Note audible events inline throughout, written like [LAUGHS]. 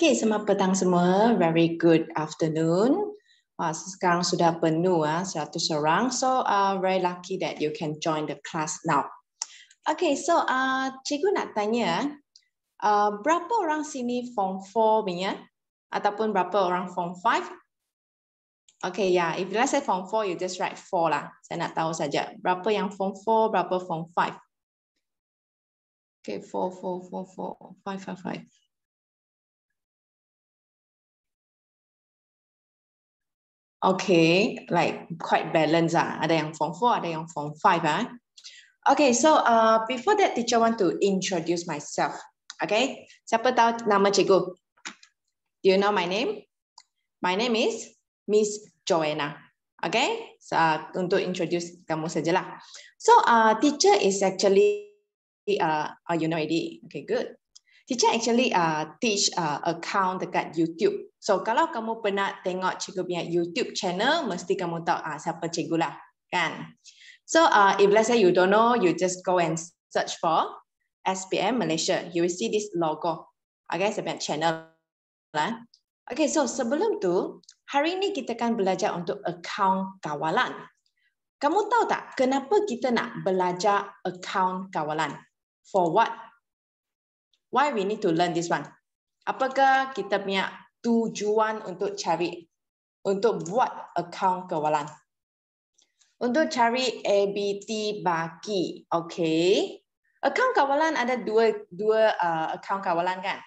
Okay, selamat petang semua. Very good afternoon. Wah, sekarang sudah penuh ah, satu orang. So, uh, very lucky that you can join the class now. Okay, so uh, cikgu nak tanya, uh, berapa orang sini form 4 punya? Ataupun berapa orang form 5? Okay, ya. Yeah. If let's say form 4, you just write 4 lah. Saya nak tahu saja. Berapa yang form 4, berapa form 5? Okay, 4, 4, 4, 4, 5, 5, 5. Okay, like quite balanced. Ah. Ada yang form four, ada yang form five Ah. Okay, so ah before that, teacher want to introduce myself. Okay, siapa tahu nama cikgu? Do you know my name? My name is Miss Joanna. Okay, so, uh, untuk introduce kamu saja lah. So ah teacher is actually, ah uh, oh, you know already. Okay, good teacher actually uh, teach uh, account dekat YouTube. So kalau kamu pernah tengok cikgu punya YouTube channel, mesti kamu tahu uh, siapa cikgu lah, kan? So uh, if let's say you don't know, you just go and search for SPM Malaysia. You will see this logo. Okay, sebab channel lah. Okay, so sebelum tu, hari ini kita akan belajar untuk account kawalan. Kamu tahu tak kenapa kita nak belajar account kawalan? For what why we need to learn this one? Apakah kita punya tujuan untuk cari, untuk buat account kewalan? Untuk cari ABT bagi, okay? Account kawalan ada dua dua uh, account kawalan kan?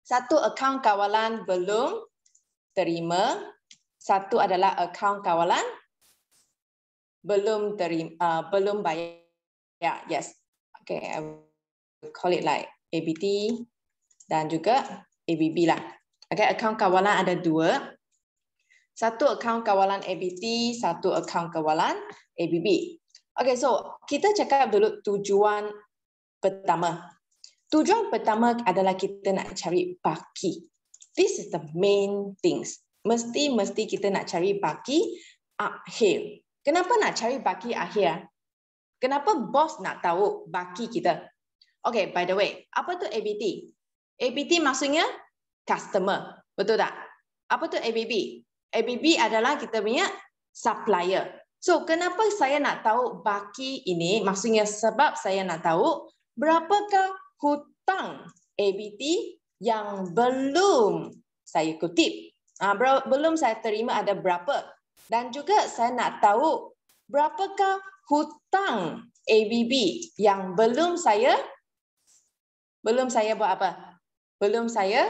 Satu account kawalan belum terima, satu adalah account kawalan belum terima uh, belum bayar. Yeah, yes. Okay, I will call it like ABT dan juga ABB lah. Okay, akaun kawalan ada dua. Satu akaun kawalan ABT, satu akaun kawalan ABB. Okay, so kita cakap dulu tujuan pertama. Tujuan pertama adalah kita nak cari baki. This is the main things. Mesti-mesti kita nak cari baki akhir. Kenapa nak cari baki akhir? Kenapa bos nak tahu baki kita? Okay, by the way, apa tu ABT? ABT maksudnya customer, betul tak? Apa tu ABB? ABB adalah kita punya supplier. So, kenapa saya nak tahu baki ini? Maksudnya sebab saya nak tahu berapakah hutang ABT yang belum saya kutip. Ah, belum saya terima ada berapa. Dan juga saya nak tahu berapakah hutang ABB yang belum saya kutip. Belum saya buat apa? Belum saya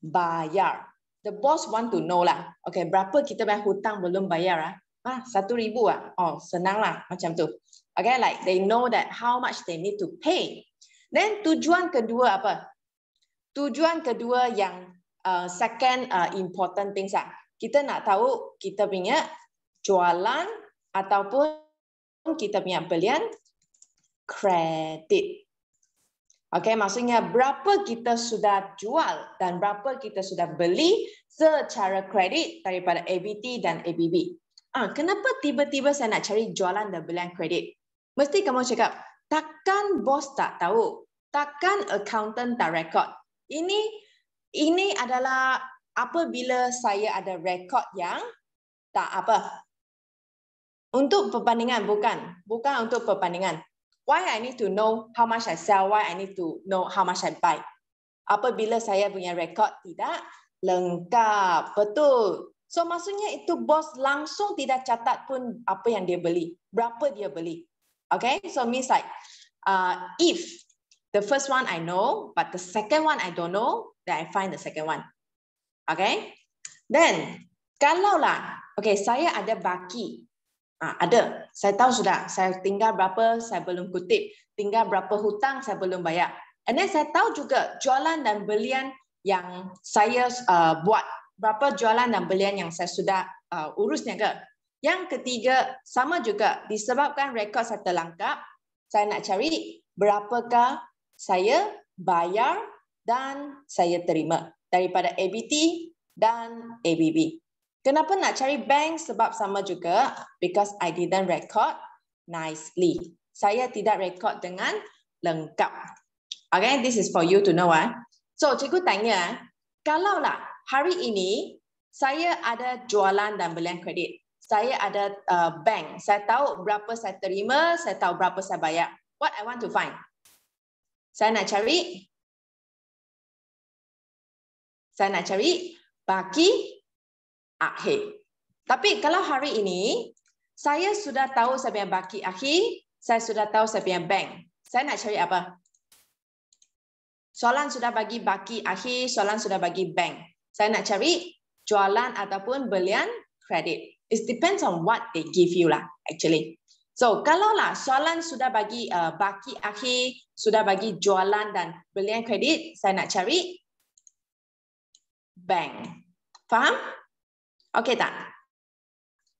bayar. The boss want to know lah. Okay, berapa kita bayar hutang belum bayar lah? Ah, satu ribu ah Oh, senang lah macam tu. Okay, like they know that how much they need to pay. Then tujuan kedua apa? Tujuan kedua yang uh, second uh, important thing lah. Kita nak tahu kita punya jualan ataupun kita punya belian kredit. Okay, maksudnya berapa kita sudah jual dan berapa kita sudah beli secara kredit daripada ABT dan ABB. Ah, kenapa tiba-tiba saya nak cari jualan dan belian kredit? Mesti kamu cakap, takkan bos tak tahu, takkan accountant tak rekod. Ini ini adalah apabila saya ada rekod yang tak apa. Untuk perbandingan bukan, bukan untuk perbandingan why I need to know how much I sell, why I need to know how much I buy. Apabila saya punya rekod tidak lengkap, betul. So maksudnya itu bos langsung tidak catat pun apa yang dia beli, berapa dia beli. Okay, so means like, uh, if the first one I know, but the second one I don't know, then I find the second one. Okay, then kalau lah, okay, saya ada baki Ha, ada. Saya tahu sudah. Saya tinggal berapa, saya belum kutip. Tinggal berapa hutang, saya belum bayar. And then saya tahu juga jualan dan belian yang saya uh, buat. Berapa jualan dan belian yang saya sudah uh, urus niaga. Yang ketiga, sama juga disebabkan rekod saya terlengkap, saya nak cari berapakah saya bayar dan saya terima daripada ABT dan ABB. Kenapa nak cari bank? Sebab sama juga. Because I didn't record nicely. Saya tidak record dengan lengkap. Okay, this is for you to know. Eh. So, cikgu tanya, kalau lah hari ini saya ada jualan dan belian kredit, saya ada uh, bank, saya tahu berapa saya terima, saya tahu berapa saya bayar. What I want to find? Saya nak cari, saya nak cari baki akhir. Tapi kalau hari ini, saya sudah tahu saya punya baki akhir, saya sudah tahu saya punya bank. Saya nak cari apa? Soalan sudah bagi baki akhir, soalan sudah bagi bank. Saya nak cari jualan ataupun belian kredit. It depends on what they give you lah, actually. So, kalau lah soalan sudah bagi uh, baki akhir, sudah bagi jualan dan belian kredit, saya nak cari bank. Faham? Okay tak?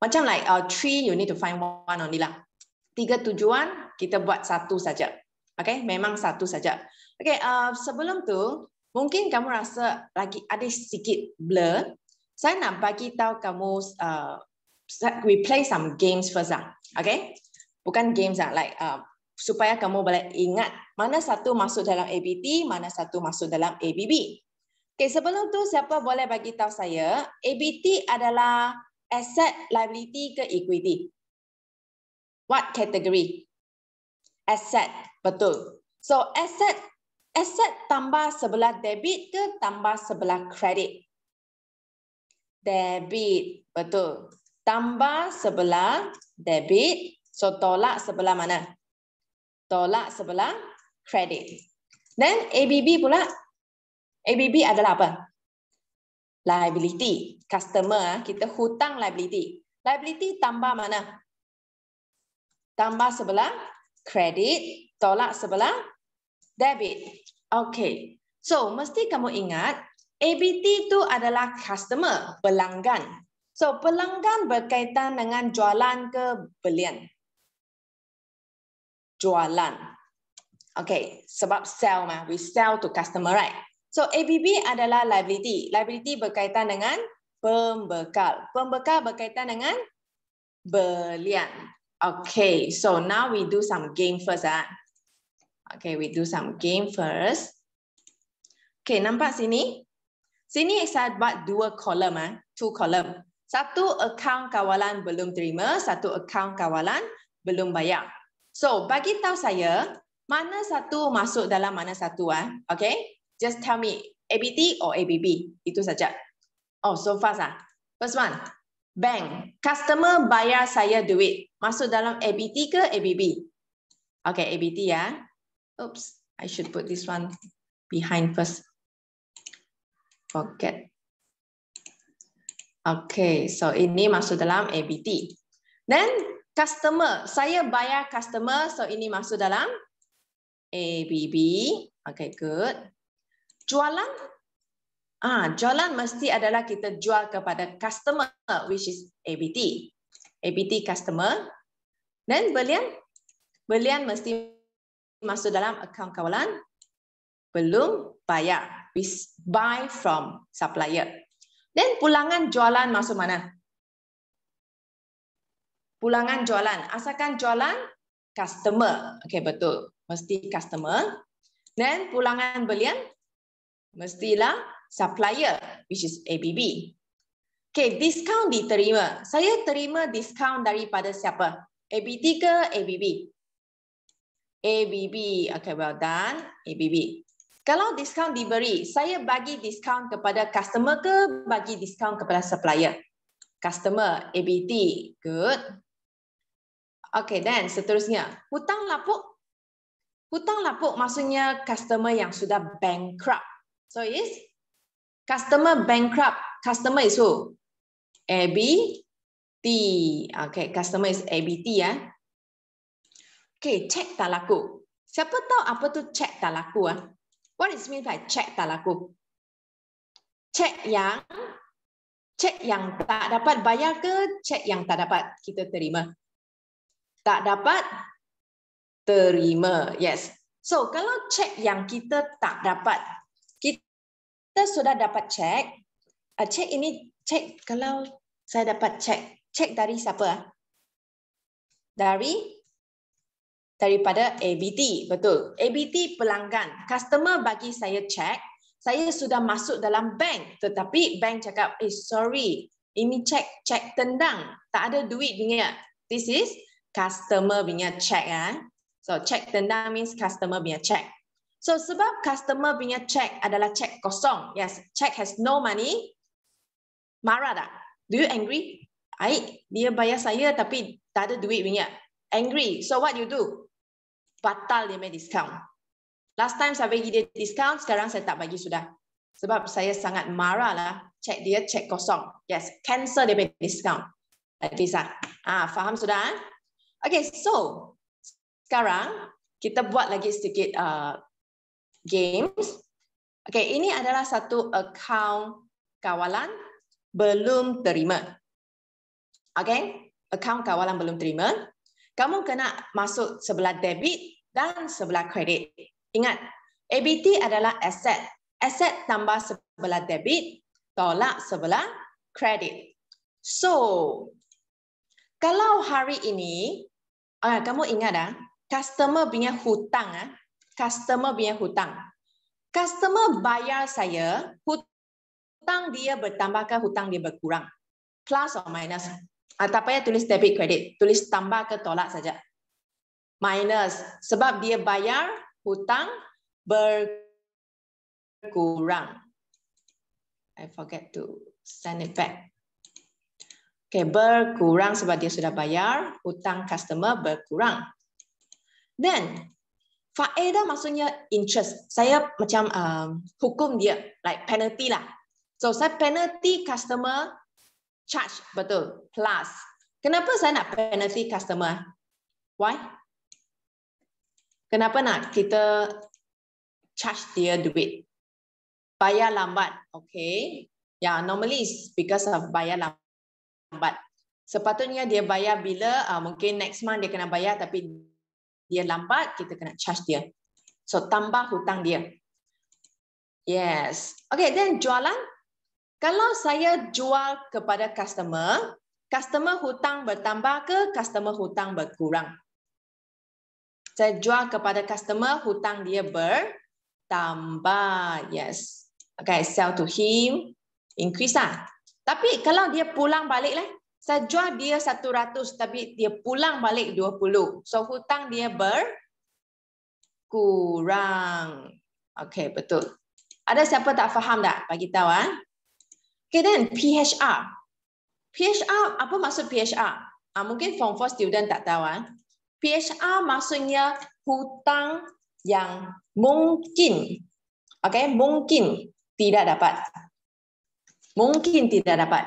Macam like uh, three, you need to find one only lah. Tiga tujuan, kita buat satu saja. Okay, memang satu saja. Okay, uh, sebelum tu, mungkin kamu rasa lagi ada sedikit blur. Saya nak bagi tahu kamu, uh, we play some games first lah. Okay, bukan games lah, like uh, supaya kamu boleh ingat mana satu masuk dalam ABT, mana satu masuk dalam ABB. Okay, sebelum tu siapa boleh bagi tahu saya, ABT adalah asset liability ke equity? What category? Asset, betul. So asset asset tambah sebelah debit ke tambah sebelah credit? Debit, betul. Tambah sebelah debit, so tolak sebelah mana? Tolak sebelah credit. Then ABB pula, ABB adalah apa? Liability. Customer, ah, kita hutang liability. Liability tambah mana? Tambah sebelah credit, tolak sebelah debit. Okay. So, mesti kamu ingat, ABT itu adalah customer, pelanggan. So, pelanggan berkaitan dengan jualan ke belian. Jualan. Okay. Sebab sell, mah. we sell to customer, right? So ABB adalah liability. Liability berkaitan dengan pembekal. Pembekal berkaitan dengan belian. Okay, so now we do some game first. Ah. Okay, we do some game first. Okay, nampak sini? Sini saya buat dua kolom. Ah. Two kolom. Satu account kawalan belum terima, satu account kawalan belum bayar. So, bagi tahu saya, mana satu masuk dalam mana satu. Ah. Okay, just tell me ABD or ABB. Itu saja. Oh, so fast ah. First one, bank. Customer bayar saya duit. Masuk dalam ABD ke ABB? Okay, ABD ya. Oops, I should put this one behind first. Forget. Okay, so ini masuk dalam ABD. Then, customer. Saya bayar customer, so ini masuk dalam ABB. Okay, good jualan ah uh, jualan mesti adalah kita jual kepada customer which is ABT ABT customer dan belian belian mesti masuk dalam akaun kawalan belum bayar we buy from supplier dan pulangan jualan masuk mana pulangan jualan asalkan jualan customer okey betul mesti customer dan pulangan belian mestilah supplier which is ABB. Okay, discount diterima. Saya terima discount daripada siapa? ABT ke ABB? ABB. Okay, well done. ABB. Kalau discount diberi, saya bagi discount kepada customer ke bagi discount kepada supplier? Customer, ABT. Good. Okay, then seterusnya. Hutang lapuk. Hutang lapuk maksudnya customer yang sudah bankrupt. So is customer bankrupt? Customer is who? ABT. Okay, customer is ABT ya. Eh? Okay, check tak laku. Siapa tahu apa tu check tak laku ah? Eh? What is mean by check tak laku? Check yang check yang tak dapat bayar ke check yang tak dapat kita terima. Tak dapat terima. Yes. So, kalau check yang kita tak dapat kita sudah dapat cek. Uh, ah, cek ini cek kalau saya dapat cek. Cek dari siapa? Dari daripada ABT, betul. ABT pelanggan. Customer bagi saya cek. Saya sudah masuk dalam bank. Tetapi bank cakap, eh sorry, ini cek, cek tendang. Tak ada duit punya. This is customer punya cek. Eh. Kan? So, cek tendang means customer punya cek. So sebab customer punya check adalah check kosong. Yes, check has no money. Marah tak? Do you angry? I dia bayar saya tapi tak ada duit punya. Angry. So what you do? Batal dia punya discount. Last time saya bagi dia discount, sekarang saya tak bagi sudah. Sebab saya sangat marah lah. Check dia, check kosong. Yes, cancel dia punya discount. Like this lah. Ah, faham sudah? Eh? Okay, so sekarang kita buat lagi sedikit uh, games. Okay, ini adalah satu account kawalan belum terima. Okay, account kawalan belum terima. Kamu kena masuk sebelah debit dan sebelah kredit. Ingat, ABT adalah aset. Aset tambah sebelah debit, tolak sebelah kredit. So, kalau hari ini, ah kamu ingat, ah customer punya hutang, ah customer punya hutang. Customer bayar saya, hutang dia bertambah ke hutang dia berkurang. Plus or minus. Ah, tak payah tulis debit kredit. Tulis tambah ke tolak saja. Minus. Sebab dia bayar hutang berkurang. I forget to send it back. Okay, berkurang sebab dia sudah bayar. Hutang customer berkurang. Then, faedah maksudnya interest. Saya macam um, hukum dia, like penalty lah. So saya penalty customer charge betul plus. Kenapa saya nak penalty customer? Why? Kenapa nak kita charge dia duit? Bayar lambat, okay? Ya, yeah, normally is because of bayar lambat. Sepatutnya dia bayar bila uh, mungkin next month dia kena bayar tapi dia lambat, kita kena charge dia. So tambah hutang dia. Yes. Okay, then jualan. Kalau saya jual kepada customer, customer hutang bertambah ke customer hutang berkurang? Saya jual kepada customer, hutang dia bertambah. Yes. Okay, sell to him. Increase lah. Tapi kalau dia pulang balik lah, saya jual dia 100 tapi dia pulang balik 20. So hutang dia ber kurang. Okey, betul. Ada siapa tak faham tak? Bagi tahu ah. Okay, then PHR. PHR apa maksud PHR? Ah mungkin form 4 student tak tahu ah. Eh. PHR maksudnya hutang yang mungkin. Okey, mungkin tidak dapat. Mungkin tidak dapat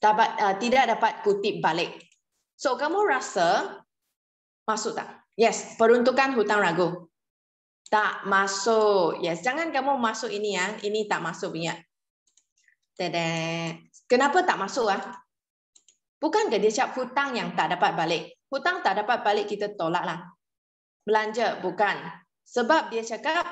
dapat uh, tidak dapat kutip balik. So kamu rasa masuk tak? Yes, peruntukan hutang ragu. Tak masuk. Yes, jangan kamu masuk ini ya. Ini tak masuk punya. Tidak. Kenapa tak masuk ah? Bukan ke dia cakap hutang yang tak dapat balik? Hutang tak dapat balik kita tolak lah. Belanja bukan. Sebab dia cakap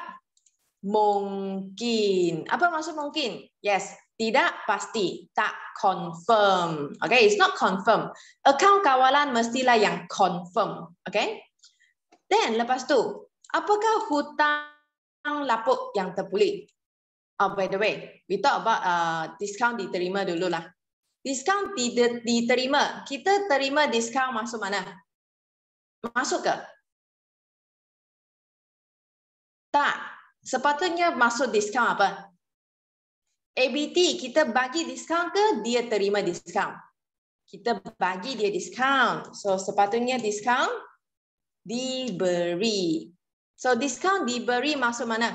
mungkin. Apa maksud mungkin? Yes, tidak pasti, tak confirm. Okay, it's not confirm. Account kawalan mestilah yang confirm. Okay. Then lepas tu, apakah hutang lapuk yang terpulih? Oh, by the way, we talk about uh, discount diterima dulu lah. Discount tidak diterima, kita terima discount masuk mana? Masuk ke? Tak. Sepatutnya masuk discount apa? ABT kita bagi diskaun ke dia terima diskaun? Kita bagi dia diskaun. So sepatutnya diskaun diberi. So diskaun diberi masuk mana?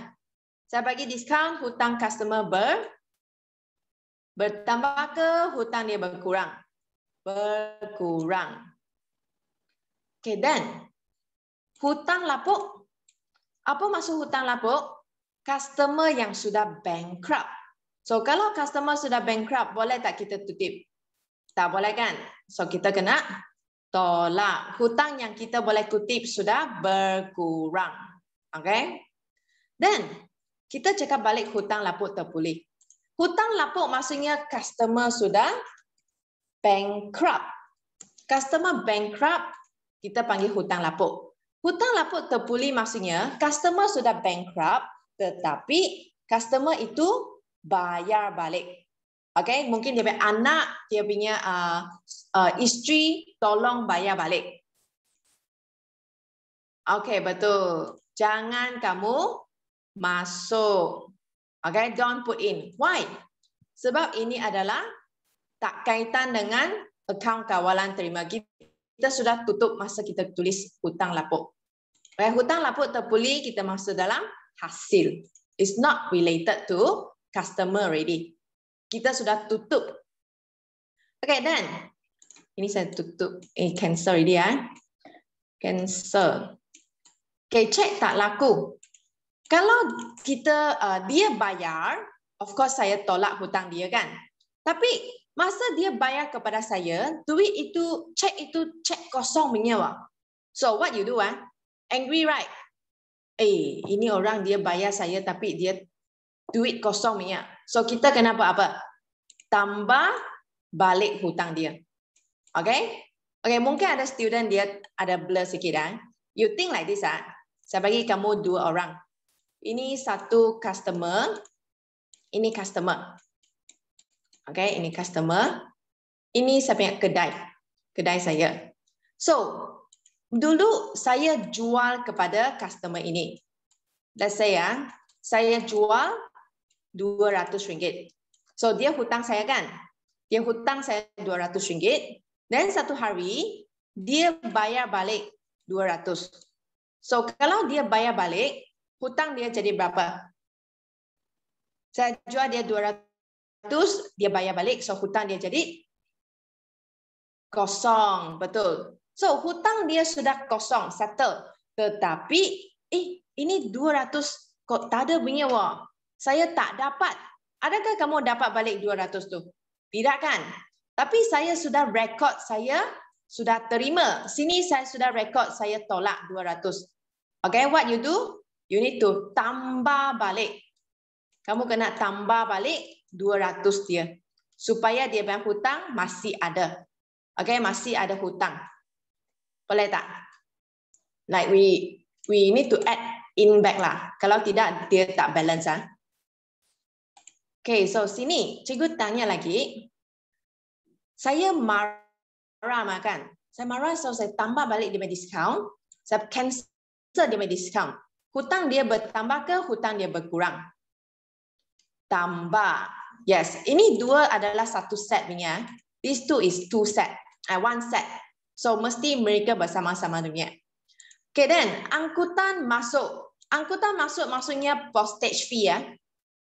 Saya bagi diskaun hutang customer ber bertambah ke hutang dia berkurang? Berkurang. Okay, then hutang lapuk. Apa maksud hutang lapuk? Customer yang sudah bankrupt. So kalau customer sudah bankrupt, boleh tak kita tutip? Tak boleh kan? So kita kena tolak. Hutang yang kita boleh kutip sudah berkurang. Okay? Then, kita cakap balik hutang lapuk terpulih. Hutang lapuk maksudnya customer sudah bankrupt. Customer bankrupt, kita panggil hutang lapuk. Hutang lapuk terpulih maksudnya customer sudah bankrupt tetapi customer itu bayar balik. Okay, mungkin dia punya anak, dia punya uh, uh, isteri tolong bayar balik. Okay, betul. Jangan kamu masuk. Okay, don't put in. Why? Sebab ini adalah tak kaitan dengan akaun kawalan terima. Kita sudah tutup masa kita tulis hutang lapuk. Okay, eh, hutang lapuk terpulih, kita masuk dalam hasil. It's not related to customer ready. Kita sudah tutup. Okay, then ini saya tutup. Eh, cancel ready ya. Ah. Cancel. Okay, check tak laku. Kalau kita uh, dia bayar, of course saya tolak hutang dia kan. Tapi masa dia bayar kepada saya, duit itu check itu check kosong menyewa. So what you do ah? Angry right? Eh, ini orang dia bayar saya tapi dia duit kosong ni ya, So kita kena buat apa? Tambah balik hutang dia. Okay? Okay, mungkin ada student dia ada blur sikit. ah. You think like this. ah, Saya bagi kamu dua orang. Ini satu customer. Ini customer. Okay, ini customer. Ini saya punya kedai. Kedai saya. So, dulu saya jual kepada customer ini. Let's say, ah, saya jual rm ringgit, So dia hutang saya kan? Dia hutang saya rm ringgit. Dan satu hari, dia bayar balik RM200. So kalau dia bayar balik, hutang dia jadi berapa? Saya jual dia RM200, dia bayar balik. So hutang dia jadi kosong. Betul. So hutang dia sudah kosong, settle. Tetapi, eh ini 200 kok tak ada bunyi wah saya tak dapat. Adakah kamu dapat balik 200 tu? Tidak kan? Tapi saya sudah rekod saya sudah terima. Sini saya sudah rekod saya tolak 200. Okay, what you do? You need to tambah balik. Kamu kena tambah balik 200 dia. Supaya dia bayar hutang masih ada. Okay, masih ada hutang. Boleh tak? Like we we need to add in back lah. Kalau tidak, dia tak balance lah. Okay, so sini cikgu tanya lagi. Saya marah makan. Saya marah so saya tambah balik dia punya diskaun. Saya cancel dia punya diskaun. Hutang dia bertambah ke hutang dia berkurang? Tambah. Yes, ini dua adalah satu set punya. These two is two set. I one set. So mesti mereka bersama-sama punya. Okay then, angkutan masuk. Angkutan masuk maksudnya postage fee ya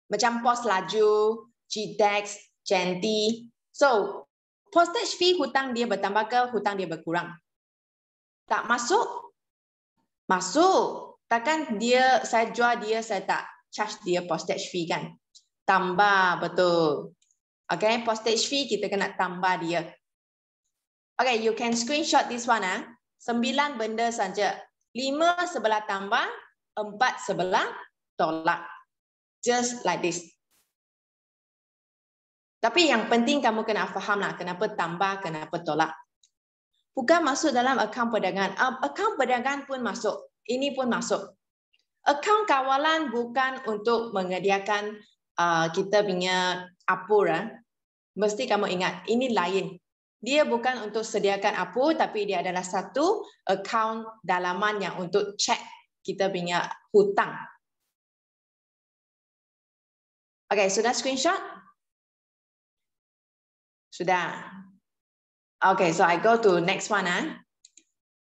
macam pos laju, GDEX, Genti. So, postage fee hutang dia bertambah ke hutang dia berkurang? Tak masuk? Masuk. Takkan dia saya jual dia, saya tak charge dia postage fee kan? Tambah, betul. Okay, postage fee kita kena tambah dia. Okay, you can screenshot this one. Ah. Sembilan benda saja. Lima sebelah tambah, empat sebelah tolak just like this. Tapi yang penting kamu kena faham lah, kenapa tambah, kenapa tolak. Bukan masuk dalam akaun perdagangan. Akaun ah, perdagangan pun masuk. Ini pun masuk. Akaun kawalan bukan untuk menyediakan uh, kita punya apur. Eh. Mesti kamu ingat, ini lain. Dia bukan untuk sediakan apa, tapi dia adalah satu akaun dalaman yang untuk cek kita punya hutang. Okay, sudah screenshot? Sudah. Okay, so I go to next one. Ah.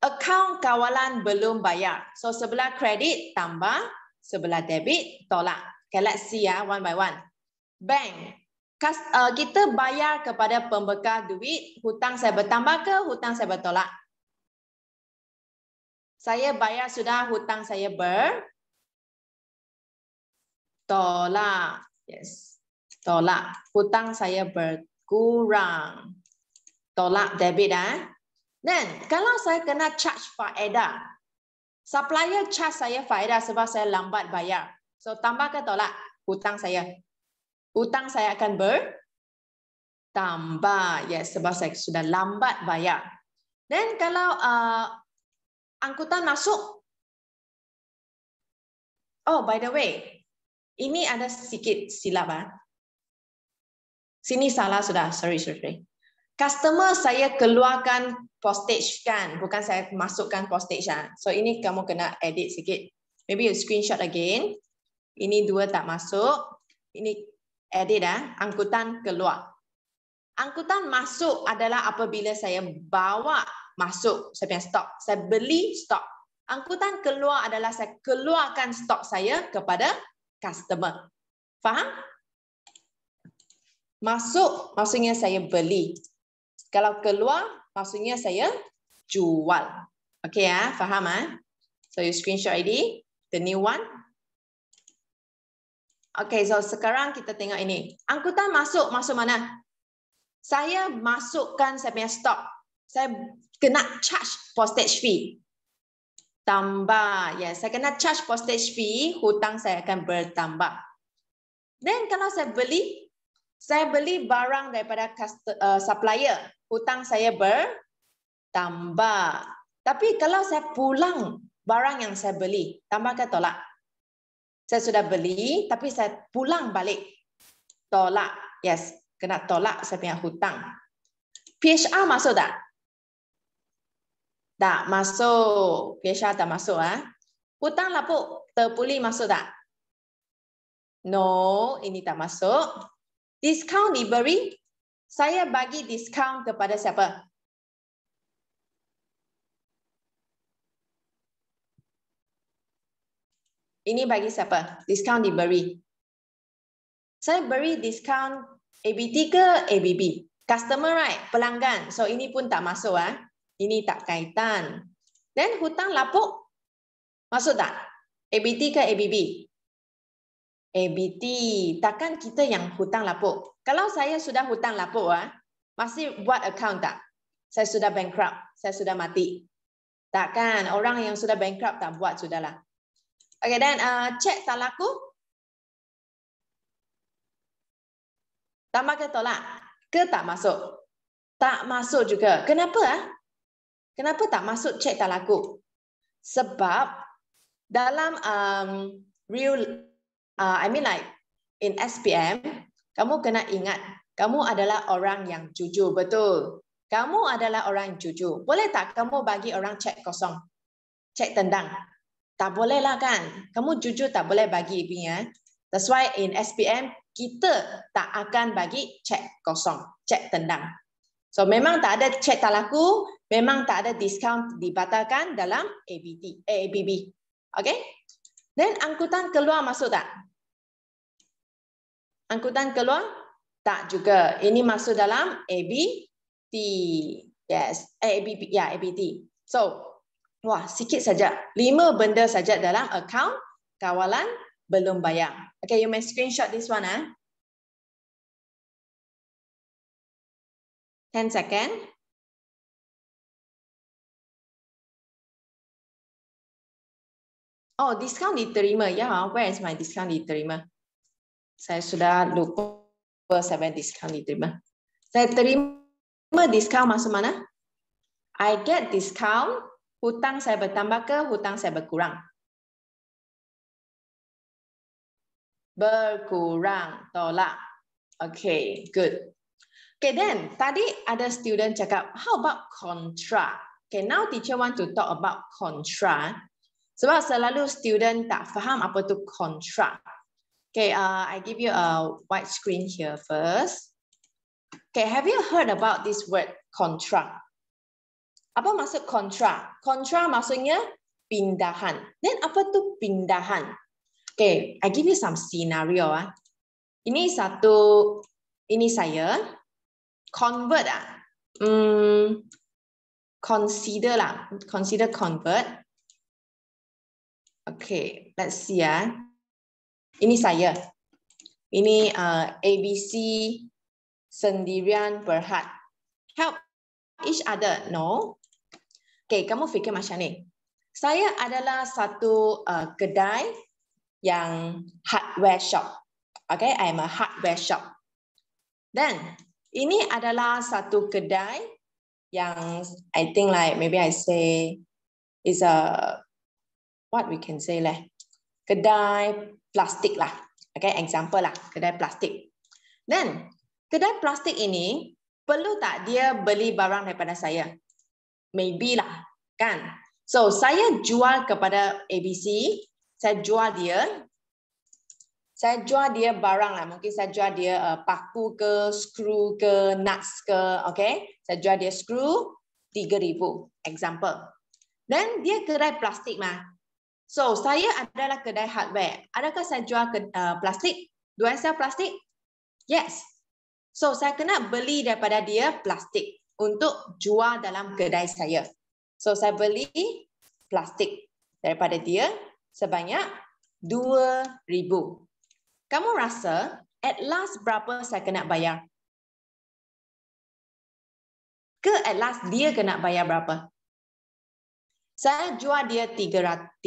Account kawalan belum bayar. So sebelah kredit tambah, sebelah debit tolak. Okay, let's see ah, one by one. Bank. Kas, uh, kita bayar kepada pembekal duit, hutang saya bertambah ke hutang saya bertolak? Saya bayar sudah hutang saya ber. Tolak. Yes. Tolak. Hutang saya berkurang. Tolak debit. ah. Then, kalau saya kena charge faedah, supplier charge saya faedah sebab saya lambat bayar. So, tambah ke tolak hutang saya? Hutang saya akan ber bertambah. Yes, sebab saya sudah lambat bayar. Then, kalau uh, angkutan masuk, Oh, by the way, ini ada sedikit silap. Ah. Sini salah sudah. Sorry, sorry. Customer saya keluarkan postage kan. Bukan saya masukkan postage. Ah. So ini kamu kena edit sedikit. Maybe you screenshot again. Ini dua tak masuk. Ini edit. Ah. Angkutan keluar. Angkutan masuk adalah apabila saya bawa masuk. Saya punya stok. Saya beli stok. Angkutan keluar adalah saya keluarkan stok saya kepada customer. Faham? Masuk maksudnya saya beli. Kalau keluar maksudnya saya jual. Okey ya, ah, faham ah? So you screenshot ID the new one. Okey, so sekarang kita tengok ini. Angkutan masuk masuk mana? Saya masukkan saya punya stock. Saya kena charge postage fee bertambah. Ya, yeah, saya kena charge postage fee, hutang saya akan bertambah. Then kalau saya beli, saya beli barang daripada customer, uh, supplier, hutang saya bertambah. Tapi kalau saya pulang barang yang saya beli, tambah ke tolak? Saya sudah beli, tapi saya pulang balik. Tolak. Yes, kena tolak saya punya hutang. PHR masuk tak? Tak masuk. Kesha tak masuk. Eh? Hutang lapuk terpulih masuk tak? No, ini tak masuk. Discount delivery. Saya bagi discount kepada siapa? Ini bagi siapa? Discount delivery. Saya beri discount ABT ke ABB? Customer, right? Pelanggan. So, ini pun tak masuk. Eh? Ini tak kaitan. Dan hutang lapuk masuk tak? ABT ke ABB? ABT. Takkan kita yang hutang lapuk. Kalau saya sudah hutang lapuk, ah, masih buat account tak? Saya sudah bankrupt. Saya sudah mati. Takkan. Orang yang sudah bankrupt tak buat sudahlah. Okay, dan uh, cek talaku. Tambah ke tolak? Ke tak masuk? Tak masuk juga. Kenapa? Ah? Kenapa tak masuk cek tak laku? Sebab dalam um, real, uh, I mean like in SPM, kamu kena ingat kamu adalah orang yang jujur, betul? Kamu adalah orang yang jujur. Boleh tak kamu bagi orang cek kosong? Cek tendang? Tak bolehlah kan? Kamu jujur tak boleh bagi. Ya? That's why in SPM, kita tak akan bagi cek kosong. Cek tendang. So memang tak ada cek talaku, memang tak ada diskaun dibatalkan dalam ABT, eh, ABB. Okay? Then angkutan keluar masuk tak? Angkutan keluar tak juga. Ini masuk dalam ABT. Yes, ABB, ya yeah, ABT. So, wah sikit saja. Lima benda saja dalam account kawalan belum bayar. Okay, you may screenshot this one. Eh? 10 second. Oh, discount diterima. Ya, yeah, where is my discount diterima? Saya sudah lupa 7 discount diterima. Saya terima discount masuk mana? I get discount. Hutang saya bertambah ke hutang saya berkurang? Berkurang. Tolak. Okay, good. Okay, then tadi ada student cakap, how about contra? Okay, now teacher want to talk about contra. Sebab selalu student tak faham apa tu contra. Okay, uh, I give you a white screen here first. Okay, have you heard about this word contra? Apa maksud contra? Contra maksudnya pindahan. Then apa tu pindahan? Okay, I give you some scenario. Ah. Ini satu, ini saya convert ah? hmm. consider 啊，嗯，consider lah. 啦，consider let's see ya. Ah. 啊，ini saya。Ini uh, ABC sendirian berhad. Help each other. No. Okay, kamu fikir macam ni. Saya adalah satu uh, kedai yang hardware shop. Okay, I am a hardware shop. Then, ini adalah satu kedai yang I think like maybe I say is a what we can say lah. Kedai plastik lah. Okay, example lah. Kedai plastik. Then, kedai plastik ini perlu tak dia beli barang daripada saya? Maybe lah, kan? So, saya jual kepada ABC, saya jual dia, saya jual dia barang lah. Mungkin saya jual dia uh, paku ke, screw ke, nuts ke, okay? Saya jual dia screw, 3000 example. Then dia kedai plastik mah. So, saya adalah kedai hardware. Adakah saya jual ke, uh, plastik? Do I sell plastik? Yes. So, saya kena beli daripada dia plastik untuk jual dalam kedai saya. So, saya beli plastik daripada dia sebanyak 2000 kamu rasa at last berapa saya kena bayar? Ke at last dia kena bayar berapa? Saya jual dia 3000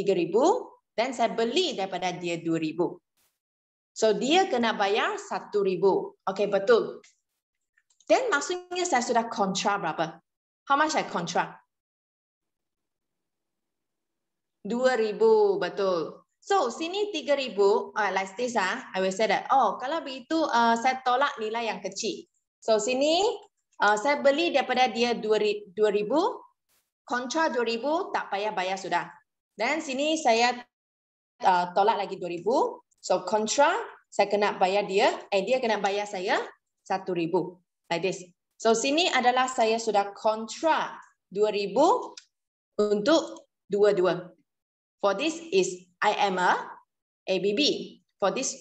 dan saya beli daripada dia 2000. So dia kena bayar 1000. Okey betul. Then maksudnya saya sudah kontra berapa? How much I kontra? 2000 betul. So sini 3000 uh, like this ah uh, I will say that oh kalau begitu uh, saya tolak nilai yang kecil. So sini uh, saya beli daripada dia 2000 kontra 2000 tak payah bayar sudah. Dan sini saya uh, tolak lagi 2000. So kontra saya kena bayar dia eh dia kena bayar saya 1000. Like this. So sini adalah saya sudah kontra 2000 untuk dua-dua. For this is I am a ABB. For this,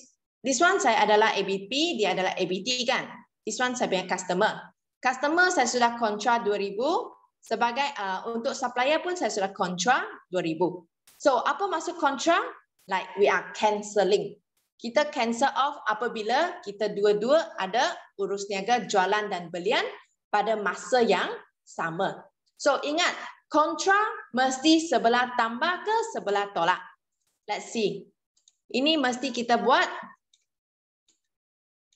this one saya adalah ABP, dia adalah ABT kan. This one saya punya customer. Customer saya sudah kontra 2000 sebagai uh, untuk supplier pun saya sudah kontra 2000. So apa maksud kontra? Like we are cancelling. Kita cancel off apabila kita dua-dua ada urus niaga jualan dan belian pada masa yang sama. So ingat, kontra mesti sebelah tambah ke sebelah tolak. Let's see. Ini mesti kita buat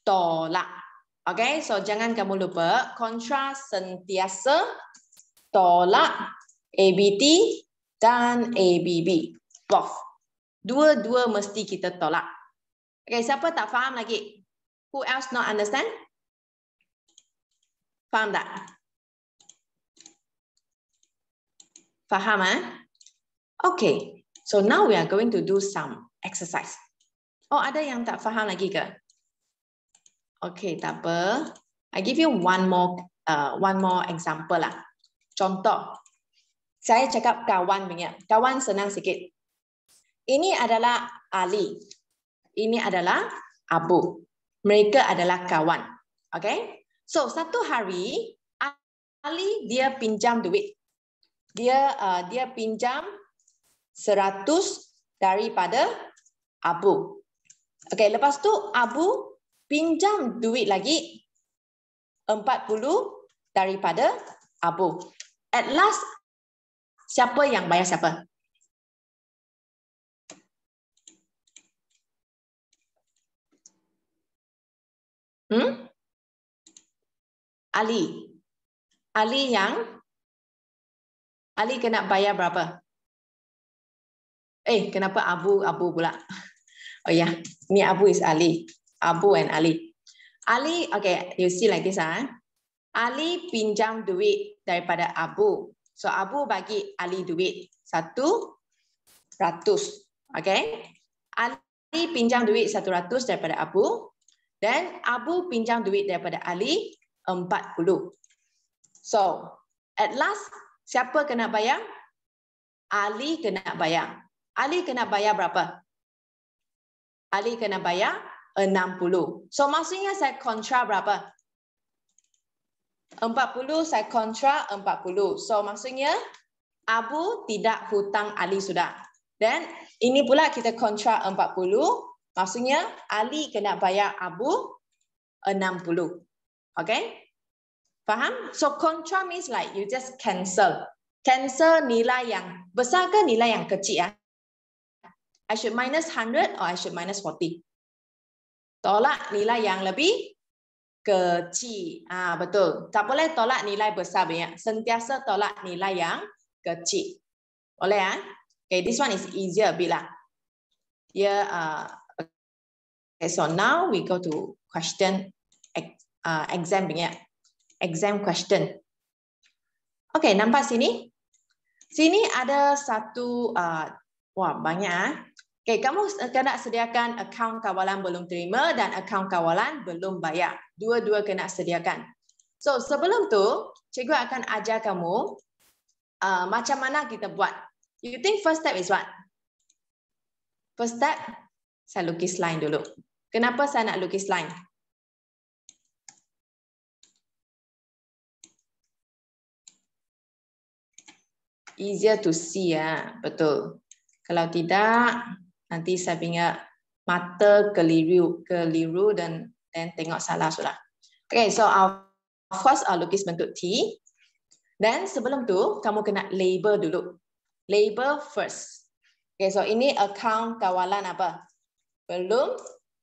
tolak. Okay, so jangan kamu lupa. Kontra sentiasa tolak ABT dan ABB. Both. Dua-dua mesti kita tolak. Okay, siapa tak faham lagi? Who else not understand? Faham tak? Faham, eh? Okay, So now we are going to do some exercise. Oh, ada yang tak faham lagi ke? Okay, tak apa. I give you one more uh, one more example lah. Contoh, saya cakap kawan punya. Kawan senang sikit. Ini adalah Ali. Ini adalah Abu. Mereka adalah kawan. Okay? So, satu hari, Ali dia pinjam duit. Dia uh, dia pinjam seratus daripada Abu. Okay, lepas tu Abu pinjam duit lagi 40 daripada Abu. At last siapa yang bayar siapa? Hmm? Ali. Ali yang Ali kena bayar berapa? Eh, kenapa Abu Abu pula? Oh ya, yeah. ni Abu is Ali. Abu and Ali. Ali, okay, you see like this ah. Ali pinjam duit daripada Abu. So Abu bagi Ali duit satu ratus. Okay. Ali pinjam duit satu ratus daripada Abu. dan Abu pinjam duit daripada Ali empat puluh. So at last, siapa kena bayar? Ali kena bayar. Ali kena bayar berapa? Ali kena bayar 60. So maksudnya saya kontra berapa? 40 saya kontra 40. So maksudnya Abu tidak hutang Ali sudah. Dan ini pula kita kontra 40. Maksudnya Ali kena bayar Abu 60. Okay? Faham? So kontra means like you just cancel. Cancel nilai yang besar ke nilai yang kecil ya? Ah? I should minus 100 or I should minus 40. Tolak nilai yang lebih kecil. Ah betul. Tak boleh tolak nilai besar banyak. Sentiasa tolak nilai yang kecil. Boleh ah? Okay, this one is easier a bit lah. Yeah. Uh, okay, so now we go to question uh, exam banyak. Exam question. Okay, nampak sini? Sini ada satu uh, wah banyak ha? Okay, kamu kena sediakan akaun kawalan belum terima dan akaun kawalan belum bayar. Dua-dua kena sediakan. So, sebelum tu, cikgu akan ajar kamu uh, macam mana kita buat. You think first step is what? First step, saya lukis line dulu. Kenapa saya nak lukis line? Easier to see ya, betul. Kalau tidak, nanti saya ingat mata keliru keliru dan dan tengok salah sudah. Okay, so our first uh, lukis bentuk T. Then sebelum tu kamu kena label dulu. Label first. Okay, so ini account kawalan apa? Belum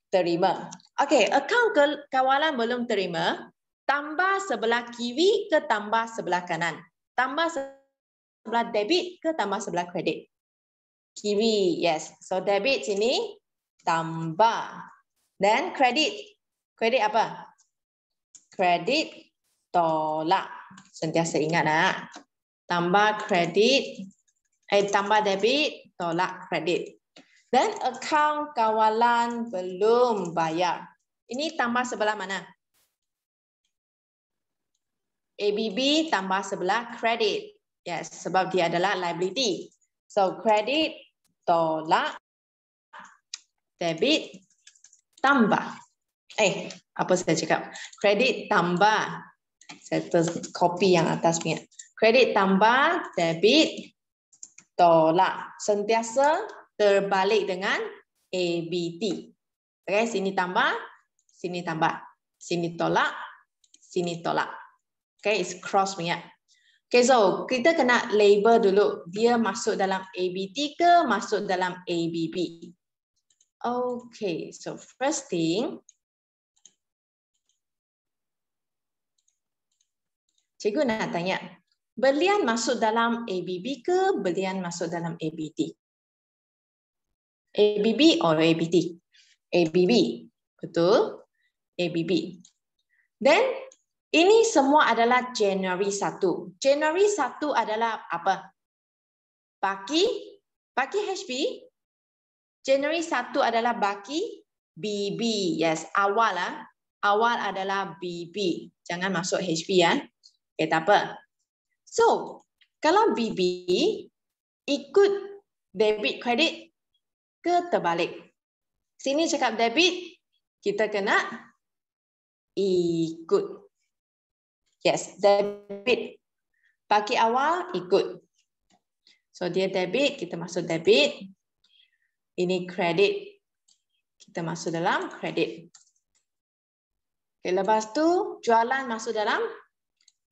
terima. Okay, account ke kawalan belum terima. Tambah sebelah kiri ke tambah sebelah kanan. Tambah sebelah debit ke tambah sebelah kredit kiwi. Yes. So debit sini tambah. Then credit. Credit apa? Credit tolak. Sentiasa ingat nak. Tambah credit. Eh, tambah debit, tolak credit. Then account kawalan belum bayar. Ini tambah sebelah mana? ABB tambah sebelah credit. Yes, sebab dia adalah liability. So credit tolak, debit tambah. Eh, apa saya cakap? Credit tambah. Saya copy yang atas punya. Credit tambah, debit tolak. Sentiasa terbalik dengan ABT. Okay, sini tambah, sini tambah. Sini tolak, sini tolak. Okay, it's cross punya. Okay, so kita kena label dulu dia masuk dalam ABT ke masuk dalam ABB. Okay, so first thing, cikgu nak tanya, belian masuk dalam ABB ke belian masuk dalam ABT? ABB or ABT? ABB, betul? ABB. Then ini semua adalah January 1. January 1 adalah apa? Baki, baki HB. January 1 adalah baki BB. Yes, awal lah. Awal adalah BB. Jangan masuk HB ya. Okay, tak apa. So, kalau BB ikut debit kredit ke terbalik. Sini cakap debit, kita kena ikut. Yes, debit. Pagi awal ikut. So dia debit, kita masuk debit. Ini kredit. Kita masuk dalam kredit. Okay, lepas tu jualan masuk dalam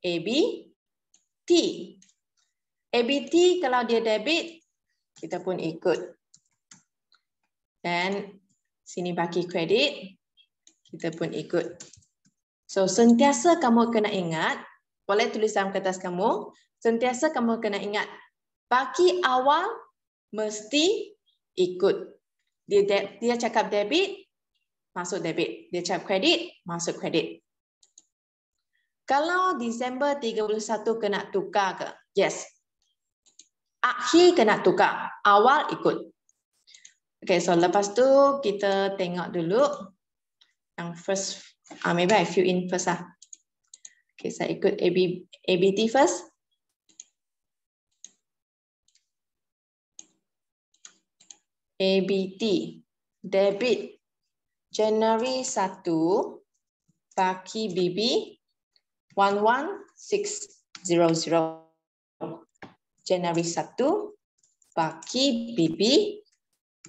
ABT. ABT kalau dia debit, kita pun ikut. Dan sini bagi kredit, kita pun ikut. So sentiasa kamu kena ingat, boleh tulis dalam kertas kamu, sentiasa kamu kena ingat, bagi awal mesti ikut. Dia, de- dia cakap debit, masuk debit. Dia cakap kredit, masuk kredit. Kalau Disember 31 kena tukar ke? Yes. Akhir kena tukar, awal ikut. Okay, so lepas tu kita tengok dulu yang first Ah, maybe I fill in first. ah. Okay, saya so I could AB, ABT first. ABT, debit, January satu Baki BB, one one six zero zero. January satu Baki BB,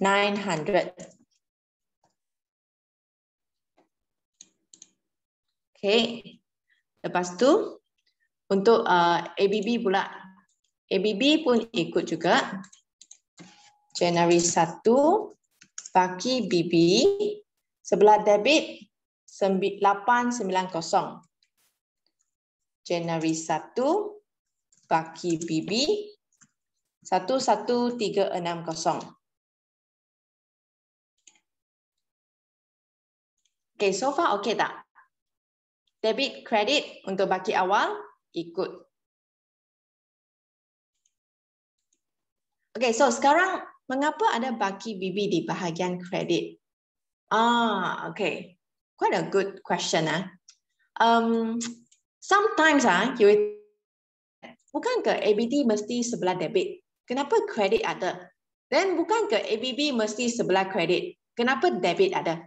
nine hundred. Okay. Lepas tu, untuk uh, ABB pula. ABB pun ikut juga. Januari 1, bagi BB, sebelah debit 890. Januari 1, bagi BB, 11360. Okay, so far okay tak? debit kredit untuk baki awal ikut. Okay, so sekarang mengapa ada baki BB di bahagian kredit? Ah, okay, quite a good question ah. Um, sometimes ah, you bukan ke ABD mesti sebelah debit? Kenapa kredit ada? Then bukan ke ABB mesti sebelah kredit? Kenapa debit ada?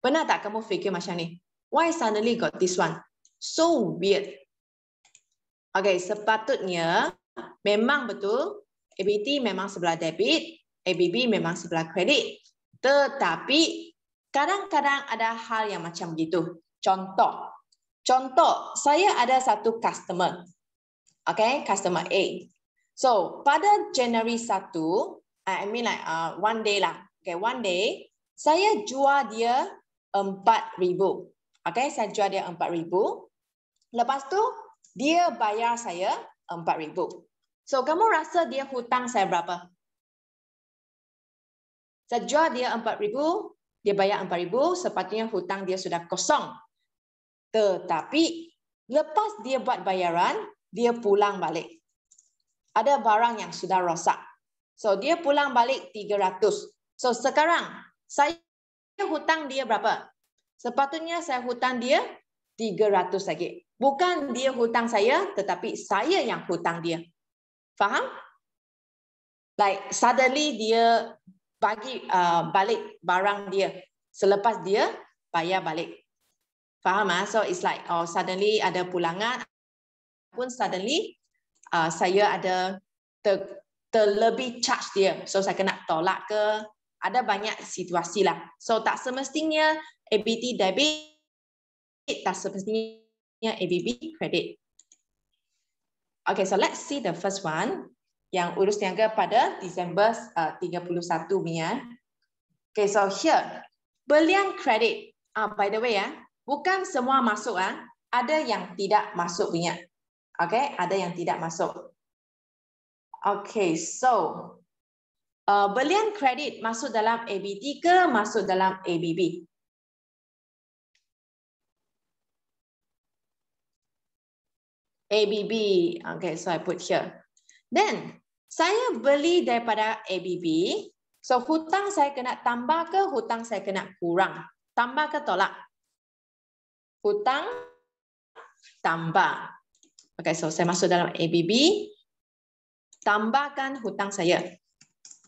Pernah tak kamu fikir macam ni? why suddenly got this one? So weird. Okay, sepatutnya memang betul ABT memang sebelah debit, ABB memang sebelah kredit. Tetapi kadang-kadang ada hal yang macam gitu. Contoh, contoh saya ada satu customer. Okay, customer A. So, pada January 1, I mean like uh, one day lah. Okay, one day, saya jual dia 4000 Okay, saya jual dia RM4,000. Lepas tu dia bayar saya RM4,000. So, kamu rasa dia hutang saya berapa? Saya jual dia RM4,000, dia bayar RM4,000, sepatutnya hutang dia sudah kosong. Tetapi, lepas dia buat bayaran, dia pulang balik. Ada barang yang sudah rosak. So, dia pulang balik RM300. So, sekarang, saya hutang dia berapa? sepatutnya saya hutang dia 300 ringgit. Bukan dia hutang saya, tetapi saya yang hutang dia. Faham? Like suddenly dia bagi uh, balik barang dia selepas dia bayar balik. Faham ah? So it's like oh suddenly ada pulangan pun suddenly uh, saya ada ter terlebih charge dia. So saya kena tolak ke ada banyak situasi lah. So tak semestinya ABT debit, tak semestinya ABB credit. Okay, so let's see the first one yang urus niaga pada Disember uh, tiga uh, 31 punya. Okay, so here, belian credit. Ah by the way, ya, bukan semua masuk. ah, Ada yang tidak masuk punya. Okay, ada yang tidak masuk. Okay, so Uh, belian kredit masuk dalam ab ke masuk dalam ABB? ABB. Okay, so I put here. Then, saya beli daripada ABB. So, hutang saya kena tambah ke hutang saya kena kurang? Tambah ke tolak? Hutang tambah. Okay, so saya masuk dalam ABB. Tambahkan hutang saya.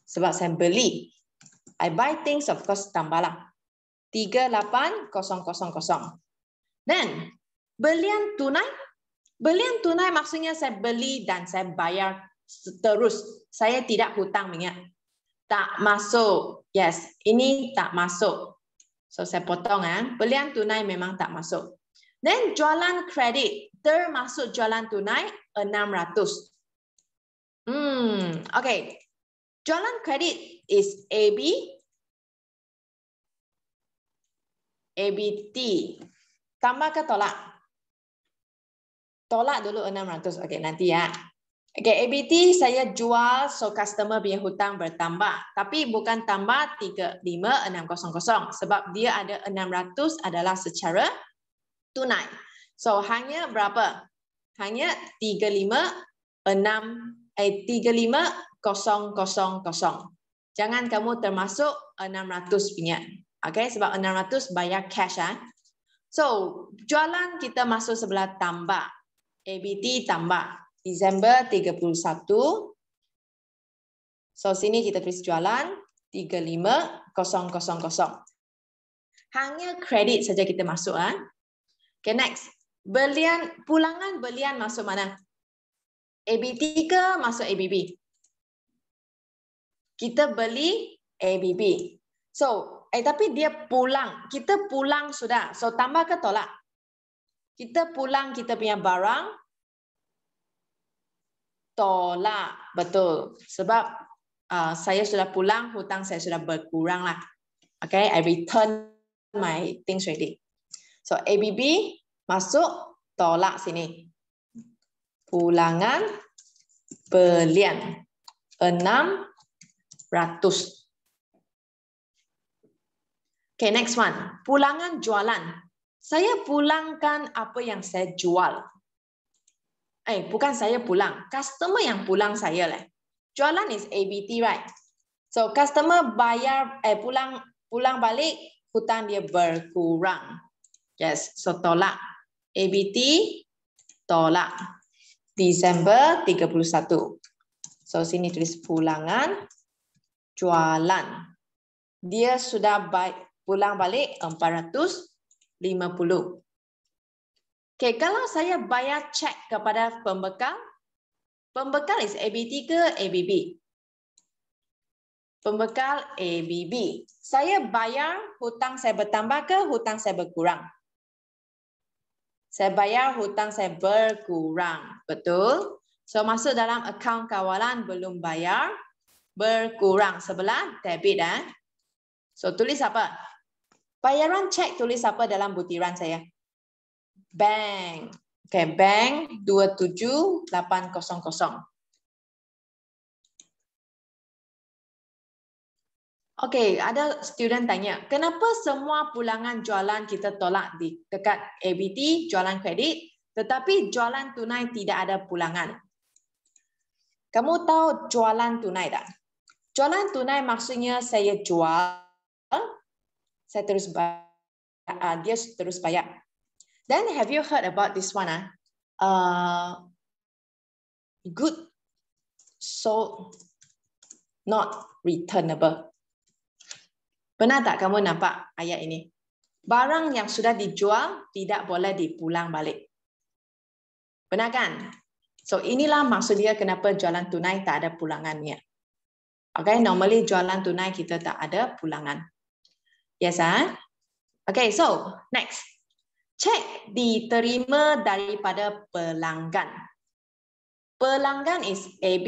Sebab saya beli. I buy things, of course, tambahlah. 38000. Then, belian tunai. Belian tunai maksudnya saya beli dan saya bayar terus. Saya tidak hutang minyak. Tak masuk. Yes, ini tak masuk. So, saya potong. Eh. Belian tunai memang tak masuk. Then, jualan kredit. Termasuk jualan tunai, 600. Hmm, okay. Jualan kredit is AB, ABT. Tambah ke tolak? Tolak dulu 600. Okey, nanti ya. Okey, ABT saya jual so customer punya hutang bertambah. Tapi bukan tambah 35600 sebab dia ada 600 adalah secara tunai. So hanya berapa? Hanya 35 6 eh 35 kosong kosong kosong. Jangan kamu termasuk 600 punya. Okay, sebab 600 bayar cash. Eh? So, jualan kita masuk sebelah tambah. ABT tambah. Disember 31. So, sini kita tulis jualan. 35000. Hanya kredit saja kita masuk. Eh? Okay, next. Belian, pulangan belian masuk mana? ABT ke masuk ABB? ABB kita beli ABB. So, eh tapi dia pulang. Kita pulang sudah. So, tambah ke tolak? Kita pulang kita punya barang. Tolak. Betul. Sebab uh, saya sudah pulang, hutang saya sudah berkurang lah. Okay, I return my things ready. So, ABB masuk, tolak sini. Pulangan, belian. enam. 7, ratus. Okay, next one. Pulangan jualan. Saya pulangkan apa yang saya jual. Eh, bukan saya pulang. Customer yang pulang saya lah. Jualan is ABT, right? So, customer bayar, eh, pulang pulang balik, hutang dia berkurang. Yes, so tolak. ABT, tolak. Disember 31. So, sini tulis pulangan jualan. Dia sudah baik pulang balik 450. Okay, kalau saya bayar cek kepada pembekal, pembekal is AB3 ke ABB? Pembekal ABB. Saya bayar hutang saya bertambah ke hutang saya berkurang? Saya bayar hutang saya berkurang. Betul? So masuk dalam akaun kawalan belum bayar berkurang sebelah debit dan ah. so tulis apa bayaran cek tulis apa dalam butiran saya bank okay bank dua tujuh lapan kosong kosong. okay ada student tanya kenapa semua pulangan jualan kita tolak di dekat ABT jualan kredit tetapi jualan tunai tidak ada pulangan kamu tahu jualan tunai tak Jualan tunai maksudnya saya jual, saya terus bayar, ah, dia terus bayar. Then have you heard about this one? Ah? Uh, good so not returnable. Pernah tak kamu nampak ayat ini? Barang yang sudah dijual tidak boleh dipulang balik. Benar kan? So inilah maksudnya kenapa jualan tunai tak ada pulangannya. Okay, normally jualan tunai kita tak ada pulangan. Yes, ah. Huh? Okay, so next. Cek diterima daripada pelanggan. Pelanggan is AB,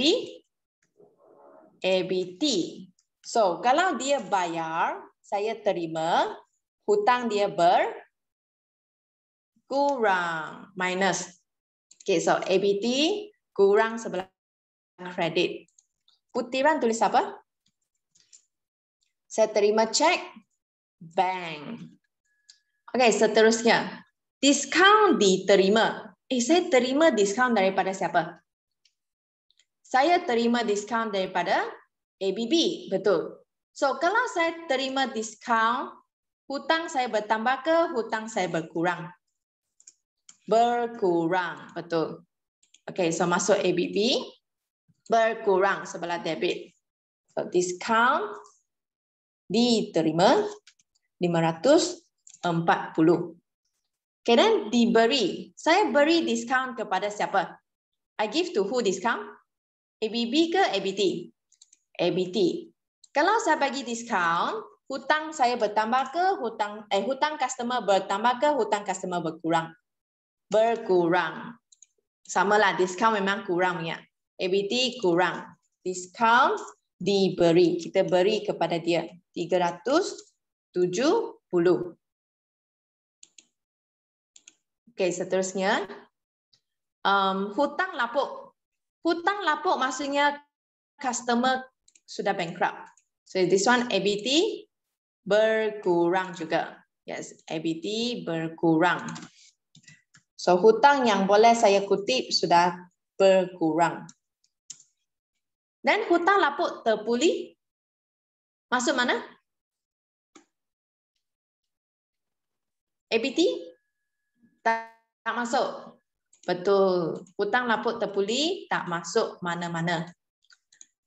ABT. So, kalau dia bayar, saya terima, hutang dia ber, kurang, minus. Okay, so ABT kurang sebelah kredit. Putiran tulis apa? Saya terima cek. bank. Okay, seterusnya. Diskaun diterima. Eh, saya terima diskaun daripada siapa? Saya terima diskaun daripada ABB. Betul. So, kalau saya terima diskaun, hutang saya bertambah ke hutang saya berkurang? Berkurang. Betul. Okay, so masuk ABB. Okey berkurang sebelah debit. So, discount diterima 540. Okay, then diberi. Saya beri discount kepada siapa? I give to who discount? ABB ke ABT? ABT. Kalau saya bagi discount, hutang saya bertambah ke hutang eh hutang customer bertambah ke hutang customer berkurang? Berkurang. Samalah discount memang kurang punya. Ya? ABT kurang discount diberi. Kita beri kepada dia 370. Okey, seterusnya. Um, hutang lapuk. Hutang lapuk maksudnya customer sudah bankrupt. So this one ABT berkurang juga. Yes, ABT berkurang. So hutang yang boleh saya kutip sudah berkurang. Dan hutang lapuk terpulih masuk mana? APT? Tak, tak masuk. Betul. Hutang lapuk terpulih tak masuk mana-mana.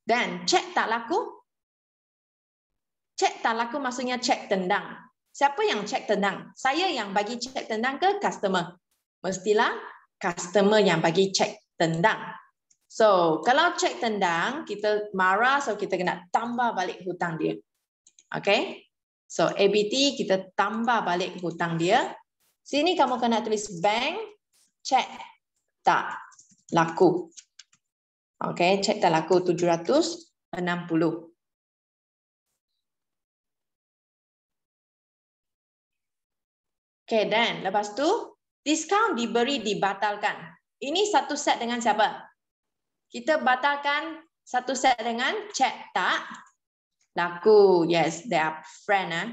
Dan cek tak laku? Cek tak laku maksudnya cek tendang. Siapa yang cek tendang? Saya yang bagi cek tendang ke customer? Mestilah customer yang bagi cek tendang. So, kalau cek tendang, kita marah, so kita kena tambah balik hutang dia. Okay? So, ABT, kita tambah balik hutang dia. Sini kamu kena tulis bank, cek tak laku. Okay, cek tak laku 760. Okay, dan lepas tu, discount diberi dibatalkan. Ini satu set dengan siapa? kita batalkan satu set dengan chat tak laku. Yes, they are friend. Eh.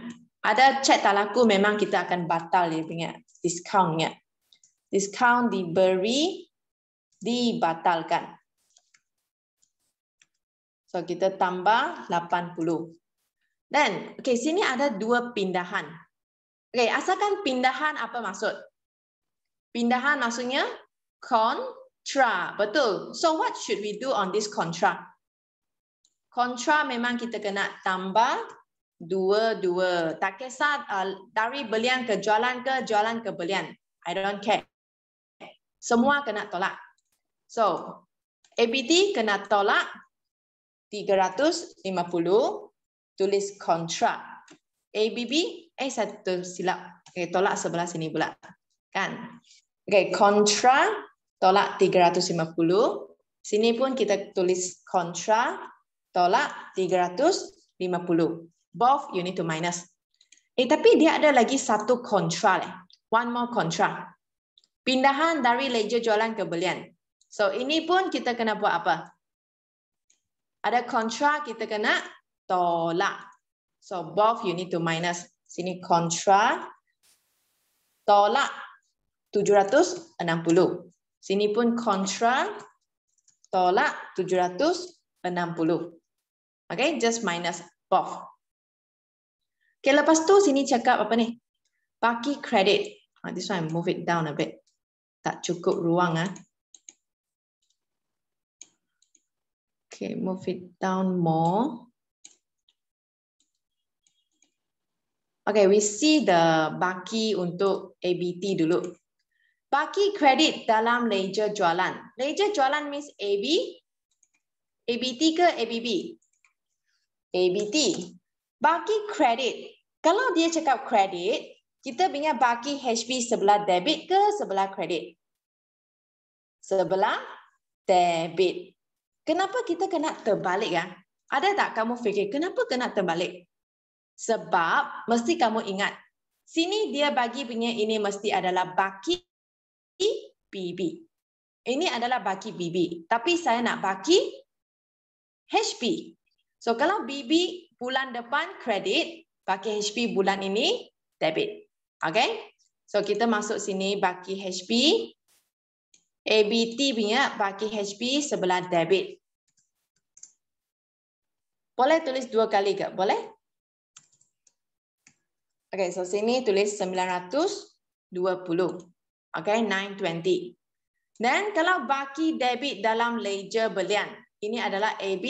Ada chat tak laku memang kita akan batal dia punya discountnya. Discount diberi, dibatalkan. So kita tambah 80. dan okay, sini ada dua pindahan. Okay, asalkan pindahan apa maksud? Pindahan maksudnya con Contra, betul. So what should we do on this contra? Contra memang kita kena tambah dua-dua. Tak kisah uh, dari belian ke jualan ke jualan ke belian. I don't care. Semua kena tolak. So, ABT kena tolak 350. Tulis kontra. ABB, eh saya silap. Okay, eh, tolak sebelah sini pula. Kan? Okay, kontra. Kontra tolak 350. Sini pun kita tulis kontra tolak 350. Both you need to minus. Eh tapi dia ada lagi satu kontra leh. One more kontra. Pindahan dari ledger jualan ke belian. So ini pun kita kena buat apa? Ada kontra kita kena tolak. So both you need to minus. Sini kontra tolak 760. Sini pun kontra tolak 760. Okay, just minus both. Okay, lepas tu sini cakap apa ni? Baki credit. Ah, this one move it down a bit. Tak cukup ruang ah. Okay, move it down more. Okay, we see the baki untuk ABT dulu. Baki kredit dalam ledger jualan. Ledger jualan means AB. ABT ke ABB? ABT. Baki kredit. Kalau dia cakap kredit, kita punya baki HB sebelah debit ke sebelah kredit? Sebelah debit. Kenapa kita kena terbalik? Ya? Ada tak kamu fikir kenapa kena terbalik? Sebab mesti kamu ingat. Sini dia bagi punya ini mesti adalah baki BB, Ini adalah baki BB. Tapi saya nak baki HP. So kalau BB bulan depan kredit, baki HP bulan ini debit. Okay? So kita masuk sini baki HP. ABT punya baki HP sebelah debit. Boleh tulis dua kali ke? Boleh? Okay, so sini tulis 920. Okay, 920. Then kalau baki debit dalam ledger belian, ini adalah AB.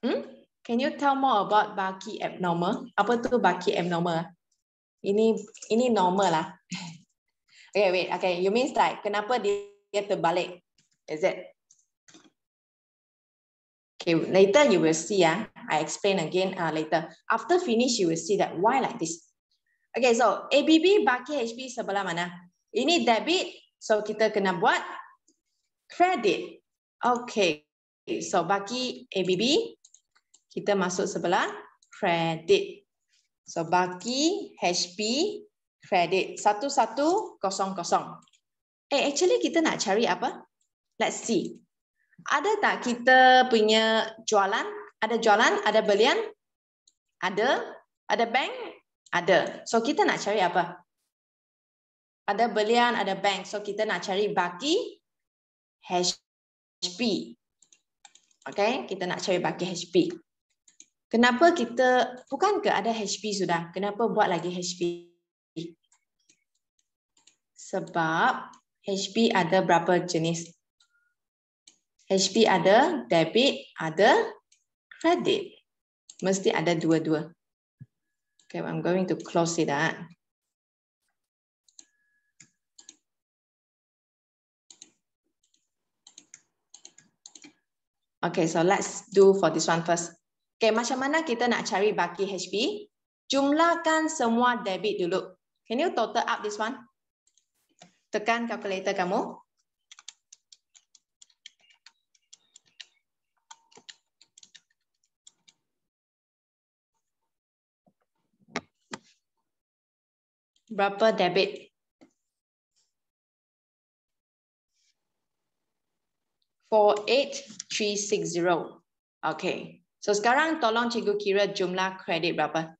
Hmm? Can you tell more about baki abnormal? Apa tu baki abnormal? Ini ini normal lah. [LAUGHS] okay, wait. Okay, you mean like kenapa dia terbalik? Is it? Okay, later you will see. Ah, I explain again. Ah, uh, later after finish you will see that why like this. Okay, so ABB baki HB sebelah mana? Ini debit, so kita kena buat credit. Okay, so baki ABB, kita masuk sebelah credit. So baki HB credit, satu satu kosong kosong. Eh, actually kita nak cari apa? Let's see. Ada tak kita punya jualan? Ada jualan? Ada belian? Ada? Ada bank? Ada. So kita nak cari apa? Ada belian, ada bank. So kita nak cari baki HP. Okay, kita nak cari baki HP. Kenapa kita, bukan ke ada HP sudah? Kenapa buat lagi HP? Sebab HP ada berapa jenis? HP ada debit, ada kredit. Mesti ada dua-dua. Okay, I'm going to close it up. Okay, so let's do for this one first. Okay, macam mana kita nak cari baki HP? Jumlahkan semua debit dulu. Can you total up this one? Tekan kalkulator kamu. berapa debit. Four eight three six zero. Okay. So sekarang tolong cikgu kira jumlah credit berapa.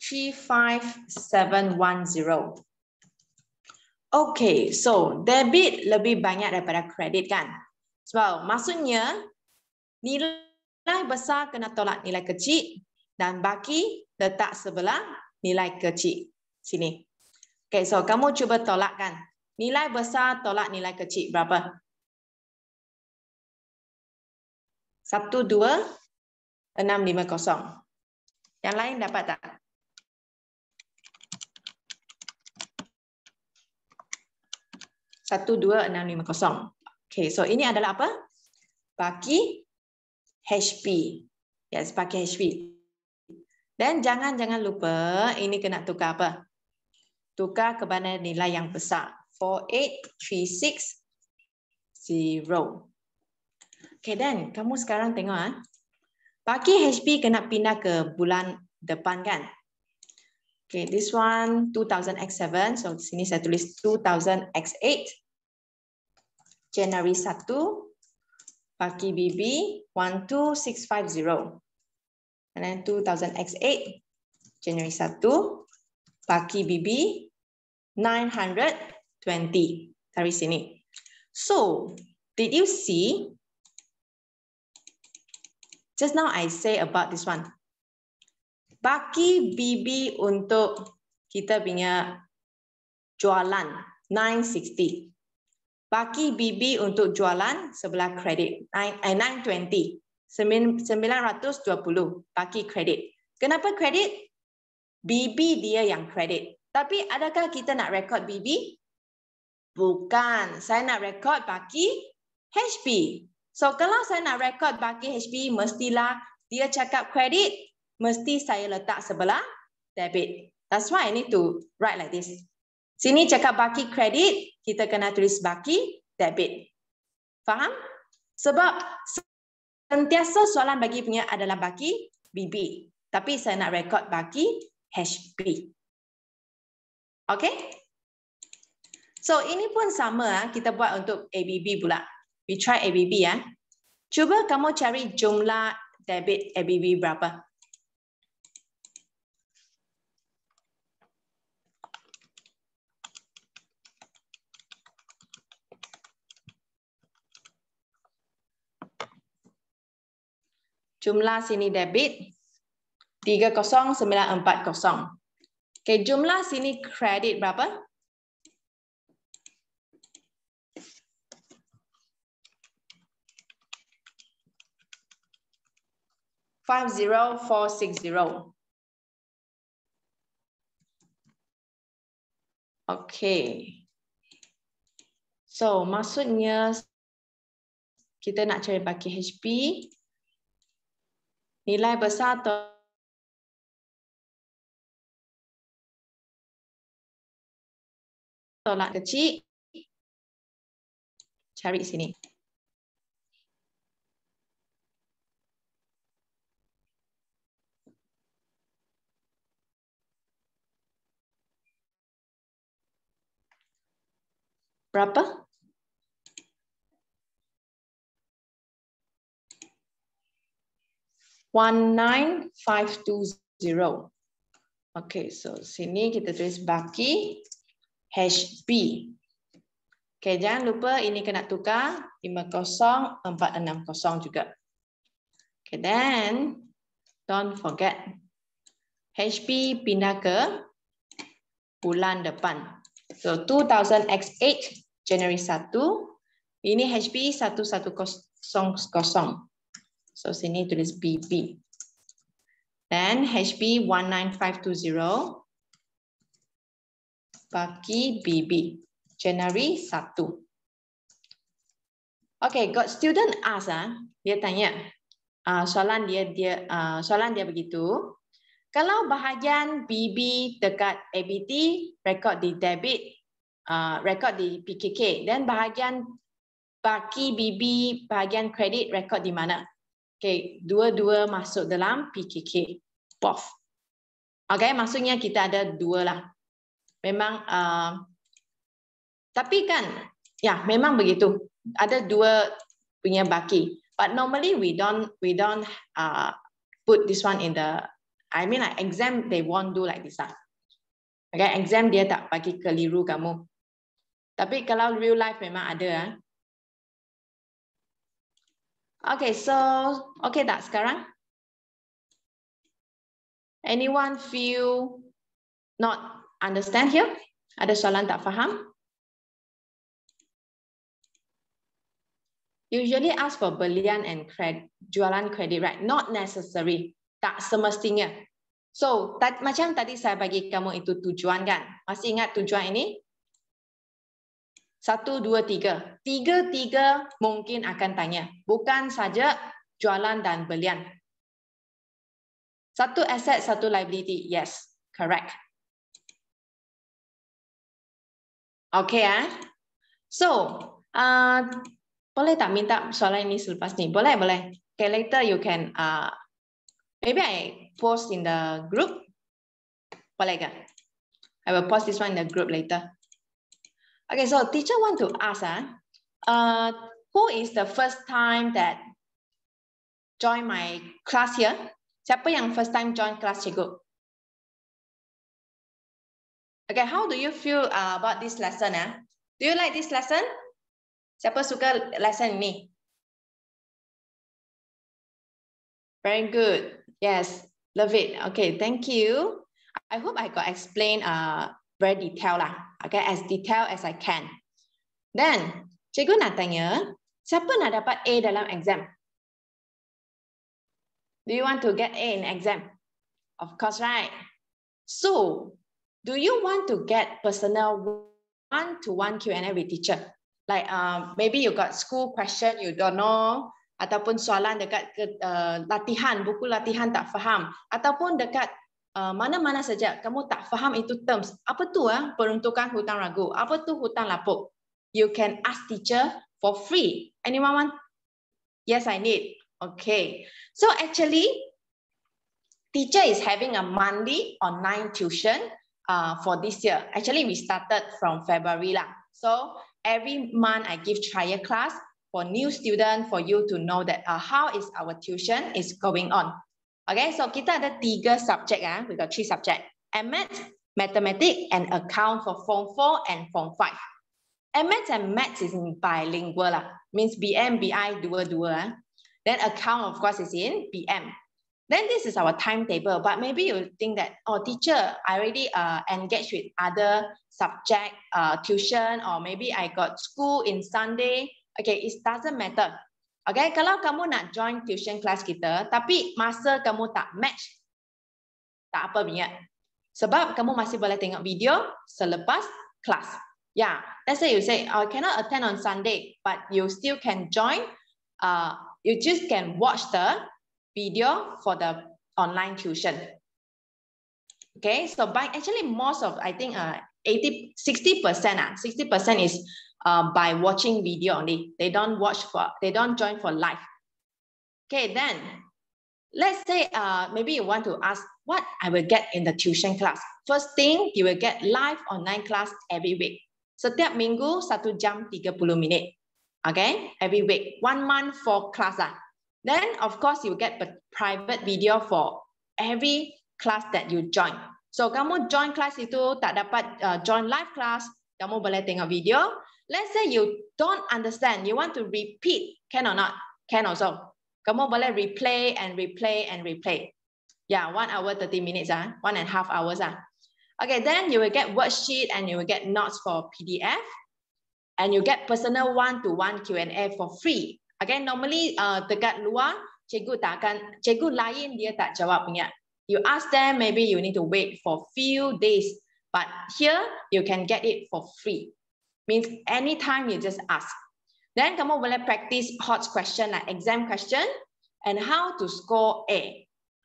Three five seven one zero. Okay, so debit lebih banyak daripada kredit kan? so, maksudnya nilai besar kena tolak nilai kecil dan baki letak sebelah nilai kecil. Sini. Okay, so kamu cuba tolak kan? Nilai besar tolak nilai kecil berapa? Satu, dua, enam, lima, kosong. Yang lain dapat tak? Satu dua enam lima kosong. Okay, so ini adalah apa? Bagi HP. Yes, bagi HP. Dan jangan-jangan lupa ini kena tukar apa? Tukar kepada nilai yang besar. Four eight three six zero. Okay, dan kamu sekarang tengok. ah. Bagi HP kena pindah ke bulan depan kan? Okay, this one 2000X7. So di sini saya tulis 2000X8. January 1, Paki BB 12650. And then 2000X8, January 1, Paki BB 920. Dari sini. So, did you see? Just now I say about this one bagi BB untuk kita punya jualan 960. Bagi BB untuk jualan sebelah kredit 9, 920 bagi kredit. Kenapa kredit? BB dia yang kredit. Tapi adakah kita nak rekod BB? Bukan. Saya nak rekod bagi HP. So kalau saya nak rekod bagi HB, mestilah dia cakap kredit, mesti saya letak sebelah debit. That's why I need to write like this. Sini cakap baki kredit, kita kena tulis baki debit. Faham? Sebab sentiasa soalan bagi punya adalah baki BB. Tapi saya nak record baki HB. Okay? So ini pun sama ah, kita buat untuk ABB pula. We try ABB ya. Ah. Cuba kamu cari jumlah debit ABB berapa. jumlah sini debit 30940. Okey, jumlah sini kredit berapa? Five zero four six zero. Okay. So maksudnya kita nak cari pakai HP nilai besar atau tolak kecil cari sini berapa 19520. Okay, so sini kita tulis baki hash B. Okay, jangan lupa ini kena tukar 50460 juga. Okay, then don't forget HP pindah ke bulan depan. So 2000X8 January 1. Ini HP 1100. So sini tulis BB. Then HB19520 bagi BB. January 1. Okay, got student ask. Ah. Dia tanya. Uh, soalan dia dia uh, soalan dia begitu. Kalau bahagian BB dekat ABT, rekod di debit, uh, rekod di PKK. Dan bahagian baki BB, bahagian kredit, rekod di mana? Okay, dua-dua masuk dalam PKK. Pof. Okay, maksudnya kita ada dua lah. Memang, uh, tapi kan, ya yeah, memang begitu. Ada dua punya baki. But normally we don't we don't uh, put this one in the, I mean like exam they won't do like this lah. Okay, exam dia tak bagi keliru kamu. Tapi kalau real life memang ada. Eh. Okay, so okay tak sekarang? Anyone feel not understand here? Ada soalan tak faham? Usually ask for belian and credit, jualan kredit, right? Not necessary, tak semestinya. So, macam tadi saya bagi kamu itu tujuan kan? Masih ingat tujuan ini? Satu, dua, tiga. Tiga, tiga mungkin akan tanya. Bukan saja jualan dan belian. Satu aset, satu liability. Yes, correct. Okay, ya. So, uh, boleh tak minta soalan ini selepas ni Boleh, boleh. Okay, later you can, uh, maybe I post in the group. Boleh ke? I will post this one in the group later. Okay, so teacher want to ask, uh, uh, who is the first time that join my class here? Siapa yang first time join class cikgu? Okay, how do you feel uh, about this lesson? Uh? Do you like this lesson? Siapa suka lesson ni? Very good. Yes, love it. Okay, thank you. I hope I got explain uh, very detailed lah. Okay, as detailed as I can. Then, cikgu nak tanya, siapa nak dapat A dalam exam? Do you want to get A in exam? Of course, right? So, do you want to get personal one-to-one Q&A with teacher? Like, um, maybe you got school question, you don't know, ataupun soalan dekat uh, latihan, buku latihan tak faham, ataupun dekat Ah, mana-mana saja kamu tak faham itu terms. Apa tu ah peruntukan hutang ragu? Apa tu hutang lapuk? You can ask teacher for free. Anyone want? Yes, I need. Okay. So actually, teacher is having a monthly online tuition uh, for this year. Actually, we started from February lah. So every month I give trial class for new student for you to know that uh, how is our tuition is going on. Okay, so kita ada tiga subject ah. We got three subject. MAT, Mathematics and Account for Form 4 and Form 5. MAT and Maths is in bilingual lah. Means BM, BI, dual. Ah. Then account, of course, is in BM. Then this is our timetable, but maybe you think that, oh, teacher, I already uh, engaged with other subject, uh, tuition, or maybe I got school in Sunday. Okay, it doesn't matter. Okay, kalau kamu nak join tuition class kita, tapi masa kamu tak match, tak apa punya. Sebab kamu masih boleh tengok video selepas kelas. Yeah, let's say you say, oh, I cannot attend on Sunday, but you still can join. Uh, you just can watch the video for the online tuition. Okay, so by actually most of, I think uh, 80, 60%, uh, 60% is Um, by watching video only. They don't watch for, they don't join for live. Okay, then let's say uh, maybe you want to ask what I will get in the tuition class. First thing, you will get live online class every week. Setiap minggu satu jam 30 minit. Okay, every week. One month for class lah. Then of course you get a private video for every class that you join. So kamu join class itu tak dapat uh, join live class, kamu boleh tengok video. Let's say you don't understand, you want to repeat, can or not? Can also. Kamu boleh replay and replay and replay. Yeah, one hour, 30 minutes, ah, one and a half hours. Ah. Okay, then you will get worksheet and you will get notes for PDF and you get personal one-to-one Q&A for free. Again, normally uh, dekat luar, cikgu takkan, cikgu lain dia tak jawab punya. You ask them, maybe you need to wait for few days. But here, you can get it for free means anytime you just ask. Then kamu boleh practice hot question like exam question and how to score A.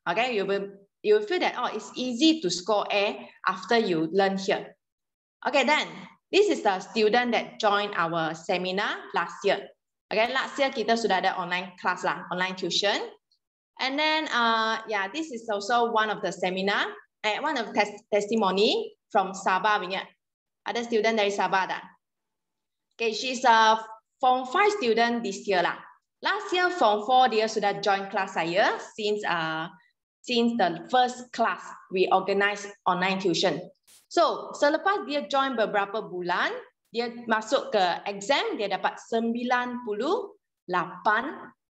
Okay, you will you will feel that oh it's easy to score A after you learn here. Okay, then this is the student that joined our seminar last year. Okay, last year kita sudah ada online class lah, online tuition. And then uh yeah, this is also one of the seminar and eh, one of the tes testimony from Sabah punya. other student dari Sabah dah. Okay, she's a form five student this year lah. Last year form four dia sudah join class saya since uh since the first class we organize online tuition. So selepas dia join beberapa bulan, dia masuk ke exam dia dapat 98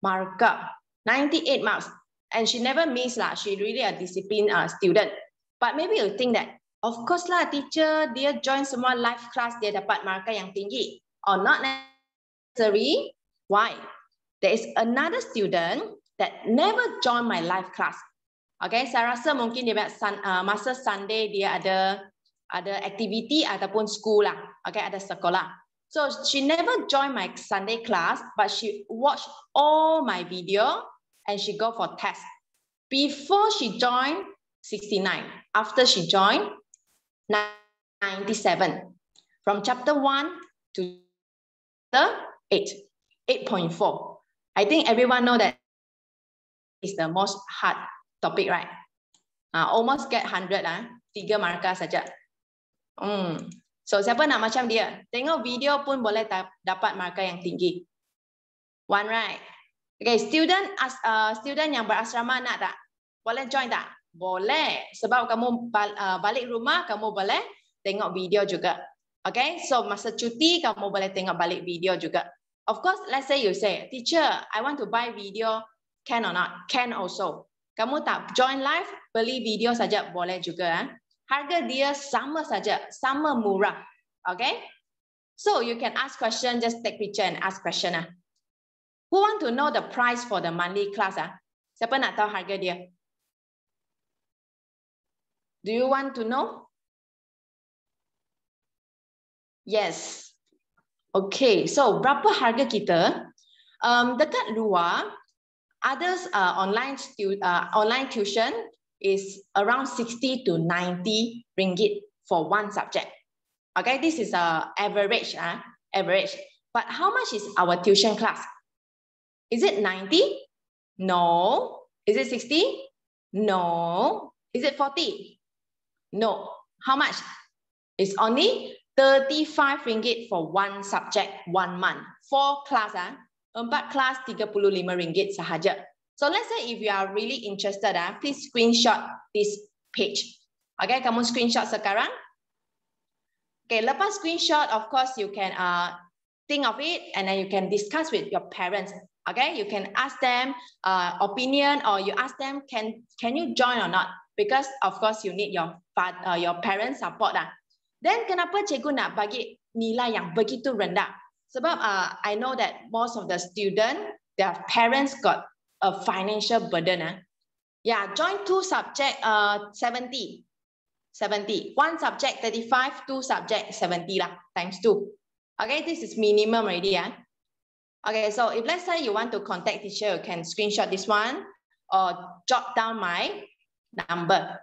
markah, 98 marks. And she never miss lah. She really a disciplined uh, student. But maybe you think that, of course lah, teacher dia join semua live class dia dapat markah yang tinggi. or not necessary. Why? There is another student that never joined my live class. Okay, saya rasa mungkin dia sun, uh, masa Sunday dia ada ada activity ataupun school lah. Okay, ada sekolah. So she never joined my Sunday class, but she watched all my video and she go for test. Before she joined, 69. After she joined, 97. From chapter 1 to factor eight, eight I think everyone know that is the most hard topic, right? Uh, almost get 100 lah, tiga markah saja. Hmm. So siapa nak macam dia? Tengok video pun boleh dapat markah yang tinggi. One right. Okay, student as uh, student yang berasrama nak tak? Boleh join tak? Boleh. Sebab kamu bal uh, balik rumah, kamu boleh tengok video juga. Okay, so masa cuti kamu boleh tengok balik video juga. Of course, let's say you say, teacher, I want to buy video, can or not? Can also. Kamu tak join live, beli video saja boleh juga. Eh? Harga dia sama saja, sama murah. Okay? So you can ask question, just take picture and ask question. Eh? Who want to know the price for the monthly class? Eh? Siapa nak tahu harga dia? Do you want to know? Yes. Okay, so berapa harga kita? Um, dekat luar, others uh, online stu uh, online tuition is around 60 to 90 ringgit for one subject. Okay, this is a uh, average, uh, average. But how much is our tuition class? Is it 90? No. Is it 60? No. Is it 40? No. How much? It's only 35 ringgit for one subject one month. Four class ah, empat class, 35 ringgit sahaja. So let's say if you are really interested ah, please screenshot this page. Okay, kamu screenshot sekarang. Okay, lepas screenshot, of course you can uh, think of it and then you can discuss with your parents. Okay, you can ask them uh, opinion or you ask them, can, can you join or not? Because of course you need your, uh, your parents' support. Ah. Then kenapa cikgu nak bagi nilai yang begitu rendah? Sebab uh, I know that most of the student, their parents got a financial burden. Ah. Yeah, join two subject uh, 70. 70. One subject 35, two subject 70 lah, times two. Okay, this is minimum already. Yeah. Okay, so if let's say you want to contact teacher, you can screenshot this one or jot down my number.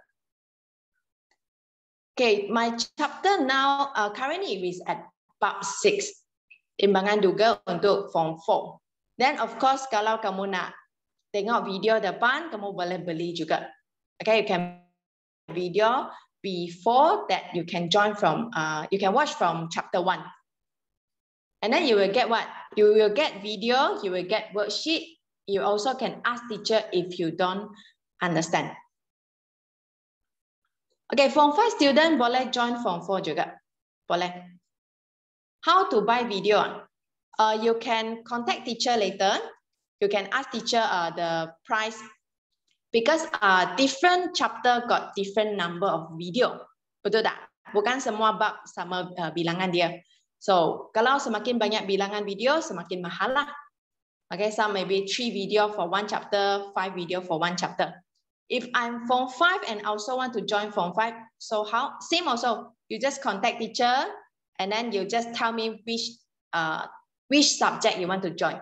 Okay, my chapter now uh, currently is at part 6 imbangan juga untuk form 4. Then of course kalau kamu nak tengok video depan, kamu boleh beli juga. Okay, you can video before that you can join from, uh, you can watch from chapter 1. And then you will get what? You will get video, you will get worksheet. You also can ask teacher if you don't understand. Okay, form 5 student boleh join form 4 juga. Boleh. How to buy video? Uh, you can contact teacher later. You can ask teacher uh, the price because uh, different chapter got different number of video. Betul tak? Bukan semua bab sama uh, bilangan dia. So, kalau semakin banyak bilangan video, semakin mahal lah. Okay, so maybe three video for one chapter, five video for one chapter. If I'm form five and also want to join form five, so how? Same also, you just contact teacher and then you just tell me which uh, which subject you want to join.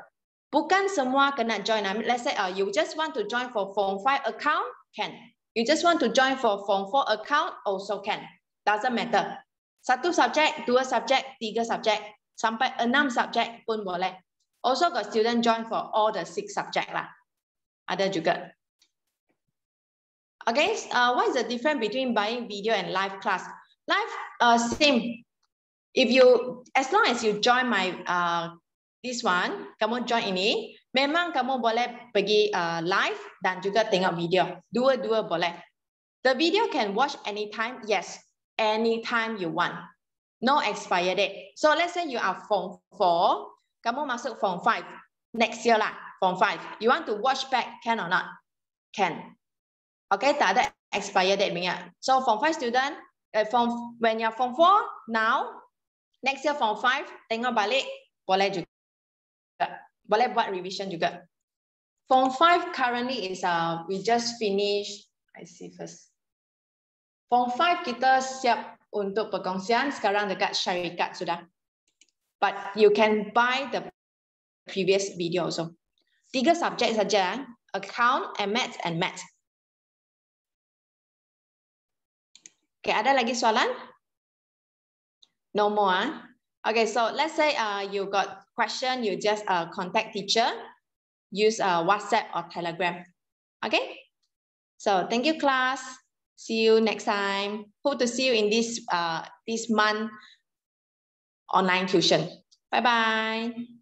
Bukan semua kena join. I mean, let's say uh, you just want to join for form five account, can. You just want to join for form four account, also can. Doesn't matter. Satu subject, dua subject, tiga subject, sampai enam subject pun boleh. Also got student join for all the six subject lah. Ada juga. Okay, uh, what is the difference between buying video and live class? Live, uh, same. If you, as long as you join my uh, this one, kamu join ini, memang kamu boleh pergi uh, live dan juga tengok video. Dua-dua boleh. The video can watch anytime. Yes, anytime you want. No expired date. So let's say you are form 4, kamu masuk form 5. Next year lah, form 5. You want to watch back, can or not? Can. okay, tak ada expired date minyak. So form five student, uh, eh, from when you're form four now, next year form five tengok balik, boleh juga. Boleh buat revision juga. Form five currently is, uh, we just finish. I see first. Form five kita siap untuk perkongsian, sekarang dekat syarikat sudah. But you can buy the previous video also. Tiga subjek saja, account and maths and maths. okay, ada lagi soalan? No more. Huh? Ah. Okay, so let's say uh, you got question, you just uh, contact teacher, use uh, WhatsApp or Telegram. Okay? So thank you, class. See you next time. Hope to see you in this uh, this month online tuition. Bye-bye.